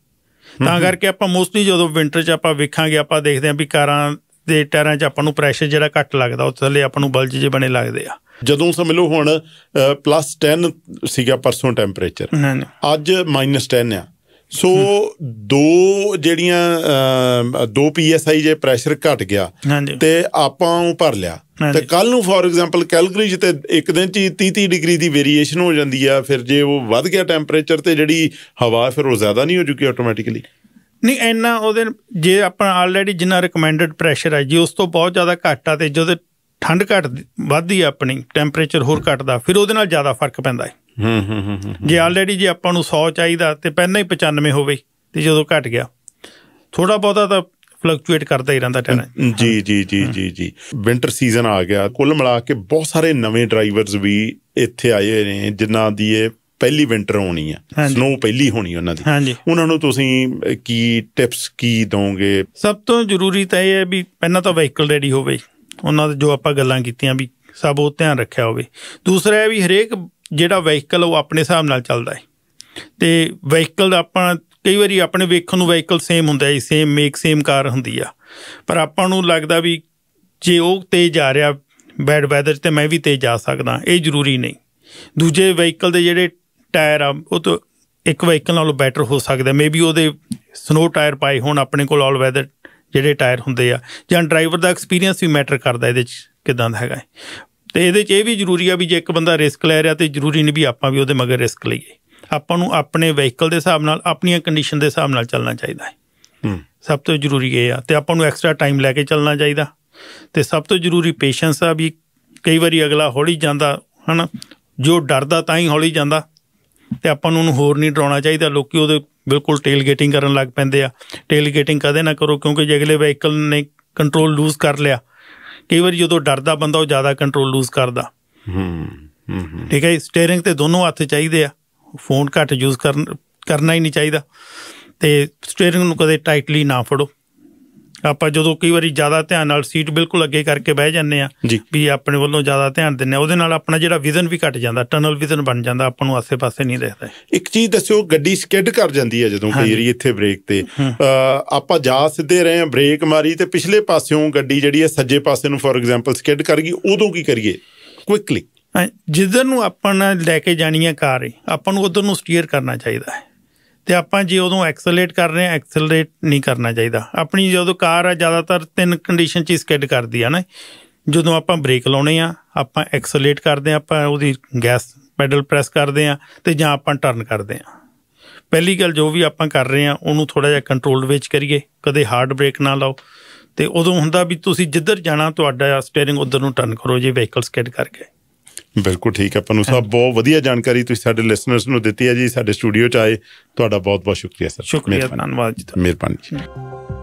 ਤਾਂ ਕਰਕੇ ਆਪਾਂ ਮੋਸਟਲੀ ਜਦੋਂ ਵਿంటర్ 'ਚ ਆਪਾਂ ਵੇਖਾਂਗੇ ਆਪਾਂ ਦੇਖਦੇ ਆਂ ਵੀ ਕਾਰਾਂ ਦੇ ਟਾਇਰਾਂ 'ਚ ਆਪਾਂ ਨੂੰ ਪ੍ਰੈਸ਼ਰ ਜਿਹੜਾ ਘੱਟ ਲੱਗਦਾ ਉਹ ਥੱਲੇ ਆਪਾਂ ਨੂੰ ਬਲਜ ਜੇ ਬਣੇ ਲੱਗਦੇ ਆ ਜਦੋਂ ਸਮਝ ਲਓ ਹੁਣ +10 ਸੀਗਾ ਪਰਸੋਂ ਟੈਂਪਰੇਚਰ ਅੱਜ -10 ਆ ਸੋ ਦੋ ਜਿਹੜੀਆਂ ਦੋ ਪੀਐਸਆਈ ਜੇ ਪ੍ਰੈਸ਼ਰ ਘਟ ਗਿਆ ਤੇ ਆਪਾਂ ਉਹ ਭਰ ਲਿਆ ਤੇ ਕੱਲ ਨੂੰ ਫੋਰ ਐਗਜ਼ਾਮਪਲ ਕੈਲਗਰੀ ਜਿੱਤੇ ਇੱਕ ਦਿਨ ਚ 30 30 ਡਿਗਰੀ ਦੀ ਵੇਰੀਏਸ਼ਨ ਹੋ ਜਾਂਦੀ ਆ ਫਿਰ ਜੇ ਉਹ ਵੱਧ ਗਿਆ ਟੈਂਪਰੇਚਰ ਤੇ ਜਿਹੜੀ ਹਵਾ ਫਿਰ ਉਹ ਜ਼ਿਆਦਾ ਨਹੀਂ ਹੋ ਚੁੱਕੀ ਆਟੋਮੈਟਿਕਲੀ ਨਹੀਂ ਇੰਨਾ ਉਹਦੇ ਜੇ ਆਪਾਂ ਆਲਰੇਡੀ ਜਿੰਨਾ ਰეკਮੈਂਡਡ ਪ੍ਰੈਸ਼ਰ ਹੈ ਜੀ ਉਸ ਤੋਂ ਬਹੁਤ ਜ਼ਿਆਦਾ ਘੱਟ ਆ ਤੇ ਜਦੋਂ ਠੰਡ ਘਟ ਵੱਧਦੀ ਆਪਣੀ ਟੈਂਪਰੇਚਰ ਹੋਰ ਘਟਦਾ ਫਿਰ ਉਹਦੇ ਨਾਲ ਜ਼ਿਆਦਾ ਫਰਕ ਪੈਂਦਾ ਹੈ ਹੂੰ ਜੇ ਆਲਰੇਡੀ ਜੇ ਆਪਾਂ ਨੂੰ 100 ਚਾਹੀਦਾ ਤੇ ਪਹਿਲਾਂ ਹੀ 95 ਹੋਵੇ ਤੇ ਜਦੋਂ ਘਟ ਗਿਆ ਥੋੜਾ ਬਹੁਤਾ ਤਾਂ ਫਲਕਚੁਏਟ ਕਰਦਾ ਹੀ ਰਹਿੰਦਾ ਟੈਨ ਜੀ ਜੀ ਜੀ ਜੀ ਜੀ ਵਿంటర్ ਸੀਜ਼ਨ ਆ ਗਿਆ ਕੁੱਲ ਮਿਲਾ ਕੇ ਬਹੁਤ ਸਾਰੇ ਨਵੇਂ ਡਰਾਈਵਰਸ ਵੀ ਇੱਥੇ ਆਏ ਨੇ ਜਿਨ੍ਹਾਂ ਦੀ ਇਹ ਪਹਿਲੀ ਵਿంటర్ ਹੋਣੀ ਆ ਸਨੋ ਪਹਿਲੀ ਹੋਣੀ ਉਹਨਾਂ ਦੀ ਉਹਨਾਂ ਨੂੰ ਤੁਸੀਂ ਕੀ ਟਿਪਸ ਕੀ ਦੋਗੇ ਸਭ ਤੋਂ ਜ਼ਰੂਰੀ ਤਾਂ ਇਹ ਹੈ ਵੀ ਪਹਿਲਾਂ ਤਾਂ ਵਹੀਕਲ ਰੈਡੀ ਹੋਵੇ ਉਹਨਾਂ ਦੇ ਜੋ ਆਪਾਂ ਗੱਲਾਂ ਕੀਤੀਆਂ ਵੀ ਸਭ ਉਹ ਧਿਆਨ ਰੱਖਿਆ ਹੋਵੇ ਦੂਸਰਾ ਹੈ ਵੀ ਹਰੇਕ ਜਿਹੜਾ ਵਹੀਕਲ ਉਹ ਆਪਣੇ ਹਿਸਾਬ ਨਾਲ ਚੱਲਦਾ ਹੈ ਤੇ ਵਹੀਕਲ ਦਾ ਆਪਾਂ ਕਈ ਵਾਰੀ ਆਪਣੇ ਵੇਖਣ ਨੂੰ ਵਹੀਕਲ ਸੇਮ ਹੁੰਦਾ ਹੈ ਸੇਮ ਮੇਕ ਸੇਮ ਕਾਰ ਹੁੰਦੀ ਆ ਪਰ ਆਪਾਂ ਨੂੰ ਲੱਗਦਾ ਵੀ ਜੇ ਉਹ ਤੇਜ਼ ਜਾ ਰਿਹਾ ਬੈਡ ਵੈਦਰ ਤੇ ਮੈਂ ਵੀ ਤੇਜ਼ ਜਾ ਸਕਦਾ ਇਹ ਜ਼ਰੂਰੀ ਨਹੀਂ ਦੂਜੇ ਵਹੀਕਲ ਦੇ ਜਿਹੜੇ ਟਾਇਰ ਆ ਉਹ ਤੋਂ ਇੱਕ ਵਹੀਕਲ ਨਾਲੋਂ ਬੈਟਰ ਹੋ ਸਕਦਾ ਮੇਬੀ ਉਹਦੇ ਸਨੋ ਟਾਇਰ ਪਾਏ ਹੋਣ ਆਪਣੇ ਕੋਲ ਆਲ ਵੈਦਰ ਜਿਹੜੇ ਟਾਇਰ ਹੁੰਦੇ ਆ ਜਾਂ ਡਰਾਈਵਰ ਦਾ ਐਕਸਪੀਰੀਅੰਸ ਵੀ ਮੈਟਰ ਕਰਦਾ ਇਹਦੇ ਵਿੱਚ ਕਿਦਾਂ ਦਾ ਹੈਗਾ ਤੇ ਇਹਦੇ 'ਚ ਇਹ ਵੀ ਜ਼ਰੂਰੀ ਆ ਵੀ ਜੇ ਇੱਕ ਬੰਦਾ ਰਿਸਕ ਲੈ ਰਿਹਾ ਤੇ ਜ਼ਰੂਰੀ ਨਹੀਂ ਵੀ ਆਪਾਂ ਵੀ ਉਹਦੇ ਮਗਰ ਰਿਸਕ ਲਈਏ ਆਪਾਂ ਨੂੰ ਆਪਣੇ ਵਹੀਕਲ ਦੇ ਹਿਸਾਬ ਨਾਲ ਆਪਣੀਆਂ ਕੰਡੀਸ਼ਨ ਦੇ ਹਿਸਾਬ ਨਾਲ ਚੱਲਣਾ ਚਾਹੀਦਾ ਹੈ ਸਭ ਤੋਂ ਜ਼ਰੂਰੀ ਇਹ ਆ ਤੇ ਆਪਾਂ ਨੂੰ ਐਕਸਟਰਾ ਟਾਈਮ ਲੈ ਕੇ ਚੱਲਣਾ ਚਾਹੀਦਾ ਤੇ ਸਭ ਤੋਂ ਜ਼ਰੂਰੀ ਪੇਸ਼ੈਂਸ ਆ ਵੀ ਕਈ ਵਾਰੀ ਅਗਲਾ ਹੌਲੀ ਜਾਂਦਾ ਹਨਾ ਜੋ ਡਰਦਾ ਤਾਂ ਹੀ ਹੌਲੀ ਜਾਂਦਾ ਤੇ ਆਪਾਂ ਨੂੰ ਉਹਨੂੰ ਹੋਰ ਨਹੀਂ ਡਰਾਉਣਾ ਚਾਹੀਦਾ ਲੋਕੀ ਉਹਦੇ ਬਿਲਕੁਲ ਟੇਲ ਗੇਟਿੰਗ ਕਰਨ ਲੱਗ ਪੈਂਦੇ ਆ ਟੇਲ ਗੇਟਿੰਗ ਕਦੇ ਨਾ ਕਰੋ ਕਿਉਂਕਿ ਜੇ ਅਗਲੇ ਵਹੀਕਲ ਨੇ ਕੰਟਰੋਲ ਲੂਜ਼ ਕਰ ਲਿਆ ਕਈ ਵਾਰੀ ਜਦੋਂ ਡਰਦਾ ਬੰਦਾ ਉਹ ਜ਼ਿਆਦਾ ਕੰਟਰੋਲ ਲੂਜ਼ ਕਰਦਾ ਹੂੰ ਹੂੰ ਠੀਕ ਹੈ ਸਟੀering ਤੇ ਦੋਨੋਂ ਹੱਥ ਚਾਹੀਦੇ ਆ ਫੋਨ ਘੱਟ ਯੂਜ਼ ਕਰਨਾ ਹੀ ਨਹੀਂ ਚਾਹੀਦਾ ਤੇ ਸਟੀering ਨੂੰ ਕਦੇ ਟਾਈਟਲੀ ਨਾ ਫੜੋ ਆਪਾਂ ਜਦੋਂ ਕਈ ਵਾਰੀ ਜ਼ਿਆਦਾ ਧਿਆਨ ਨਾਲ ਸੀਟ ਬਿਲਕੁਲ ਅੱਗੇ ਕਰਕੇ ਬਹਿ ਜਾਂਦੇ ਆ ਵੀ ਆਪਣੇ ਵੱਲੋਂ ਜ਼ਿਆਦਾ ਧਿਆਨ ਦਿੰਨੇ ਉਹਦੇ ਨਾਲ ਆਪਣਾ ਜਿਹੜਾ ਵਿਜ਼ਨ ਵੀ ਘਟ ਜਾਂਦਾ ਟਨਲ ਵਿਜ਼ਨ ਬਣ ਜਾਂਦਾ ਆਪਾਂ ਨੂੰ ਆਸੇ-ਪਾਸੇ ਨਹੀਂ ਦਿਖਦਾ ਇੱਕ ਚੀਜ਼ ਦੱਸਿਓ ਗੱਡੀ ਸਕਿੱਡ ਕਰ ਜਾਂਦੀ ਹੈ ਜਦੋਂ ਕਈ ਵਾਰੀ ਇੱਥੇ ਬ੍ਰੇਕ ਤੇ ਆਪਾਂ ਜਾ ਸਿੱਧੇ ਰਹੇ ਆ ਬ੍ਰੇਕ ਮਾਰੀ ਤੇ ਪਿਛਲੇ ਪਾਸਿਓਂ ਗੱਡੀ ਜਿਹੜੀ ਹੈ ਸੱਜੇ ਪਾਸੇ ਨੂੰ ਫੋਰ ਐਗਜ਼ਾਮਪਲ ਸਕਿੱਡ ਕਰ ਗਈ ਉਦੋਂ ਕੀ ਕਰੀਏ ਕੁਇਕਲੀ ਜਿੱਧਰ ਨੂੰ ਆਪਾਂ ਲੈ ਕੇ ਜਾਣੀ ਹੈ ਕਾਰ ਆਪਾਂ ਨੂੰ ਉਧਰ ਨੂੰ ਸਟੀਅਰ ਕਰਨਾ ਚਾਹੀਦਾ ਹੈ ਤੇ ਆਪਾਂ ਜੇ ਉਦੋਂ ਐਕਸਲਰੇਟ ਕਰ ਰਹੇ ਆ ਐਕਸਲਰੇਟ ਨਹੀਂ ਕਰਨਾ ਚਾਹੀਦਾ ਆਪਣੀ ਜਦੋਂ ਕਾਰ ਆ ਜ਼ਿਆਦਾਤਰ ਤਿੰਨ ਕੰਡੀਸ਼ਨ 'ਚ ਹੀ ਸਕਿਡ ਕਰਦੀ ਆ ਨਾ ਜਦੋਂ ਆਪਾਂ ਬ੍ਰੇਕ ਲਾਉਣੇ ਆ ਆਪਾਂ ਐਕਸਲਰੇਟ ਕਰਦੇ ਆ ਆਪਾਂ ਉਹਦੀ ਗੈਸ ਪੈਡਲ ਪ੍ਰੈਸ ਕਰਦੇ ਆ ਤੇ ਜਾਂ ਆਪਾਂ ਟਰਨ ਕਰਦੇ ਆ ਪਹਿਲੀ ਗੱਲ ਜੋ ਵੀ ਆਪਾਂ ਕਰ ਰਹੇ ਆ ਉਹਨੂੰ ਥੋੜਾ ਜਿਹਾ ਕੰਟਰੋਲਡ ਵਿੱਚ ਕਰੀਏ ਕਦੇ ਹਾਰਡ ਬ੍ਰੇਕ ਨਾ ਲਾਓ ਤੇ ਉਦੋਂ ਹੁੰਦਾ ਵੀ ਤੁਸੀਂ ਜਿੱਧਰ ਜਾਣਾ ਤੁਹਾਡਾ ਸਟੀering ਉਧਰ ਨੂੰ ਟਰਨ ਕਰੋ ਜੇ ਵਹੀਕਲ ਸਕਿਡ ਗਿਆ ਬਿਲਕੁਲ ਠੀਕ ਹੈ ਨੂੰ ਸਾਹਿਬ ਬਹੁਤ ਵਧੀਆ ਜਾਣਕਾਰੀ ਤੁਸੀਂ ਸਾਡੇ ਲਿਸਨਰਸ ਨੂੰ ਦਿੱਤੀ ਹੈ ਜੀ ਸਾਡੇ ਸਟੂਡੀਓ 'ਚ ਆਏ ਤੁਹਾਡਾ ਬਹੁਤ ਬਹੁਤ ਸ਼ੁਕਰੀਆ ਸਰ ਸ਼ੁਕਰੀਆ ਧੰਨਵਾਦ ਜੀ ਮਿਹਰਬਾਨੀ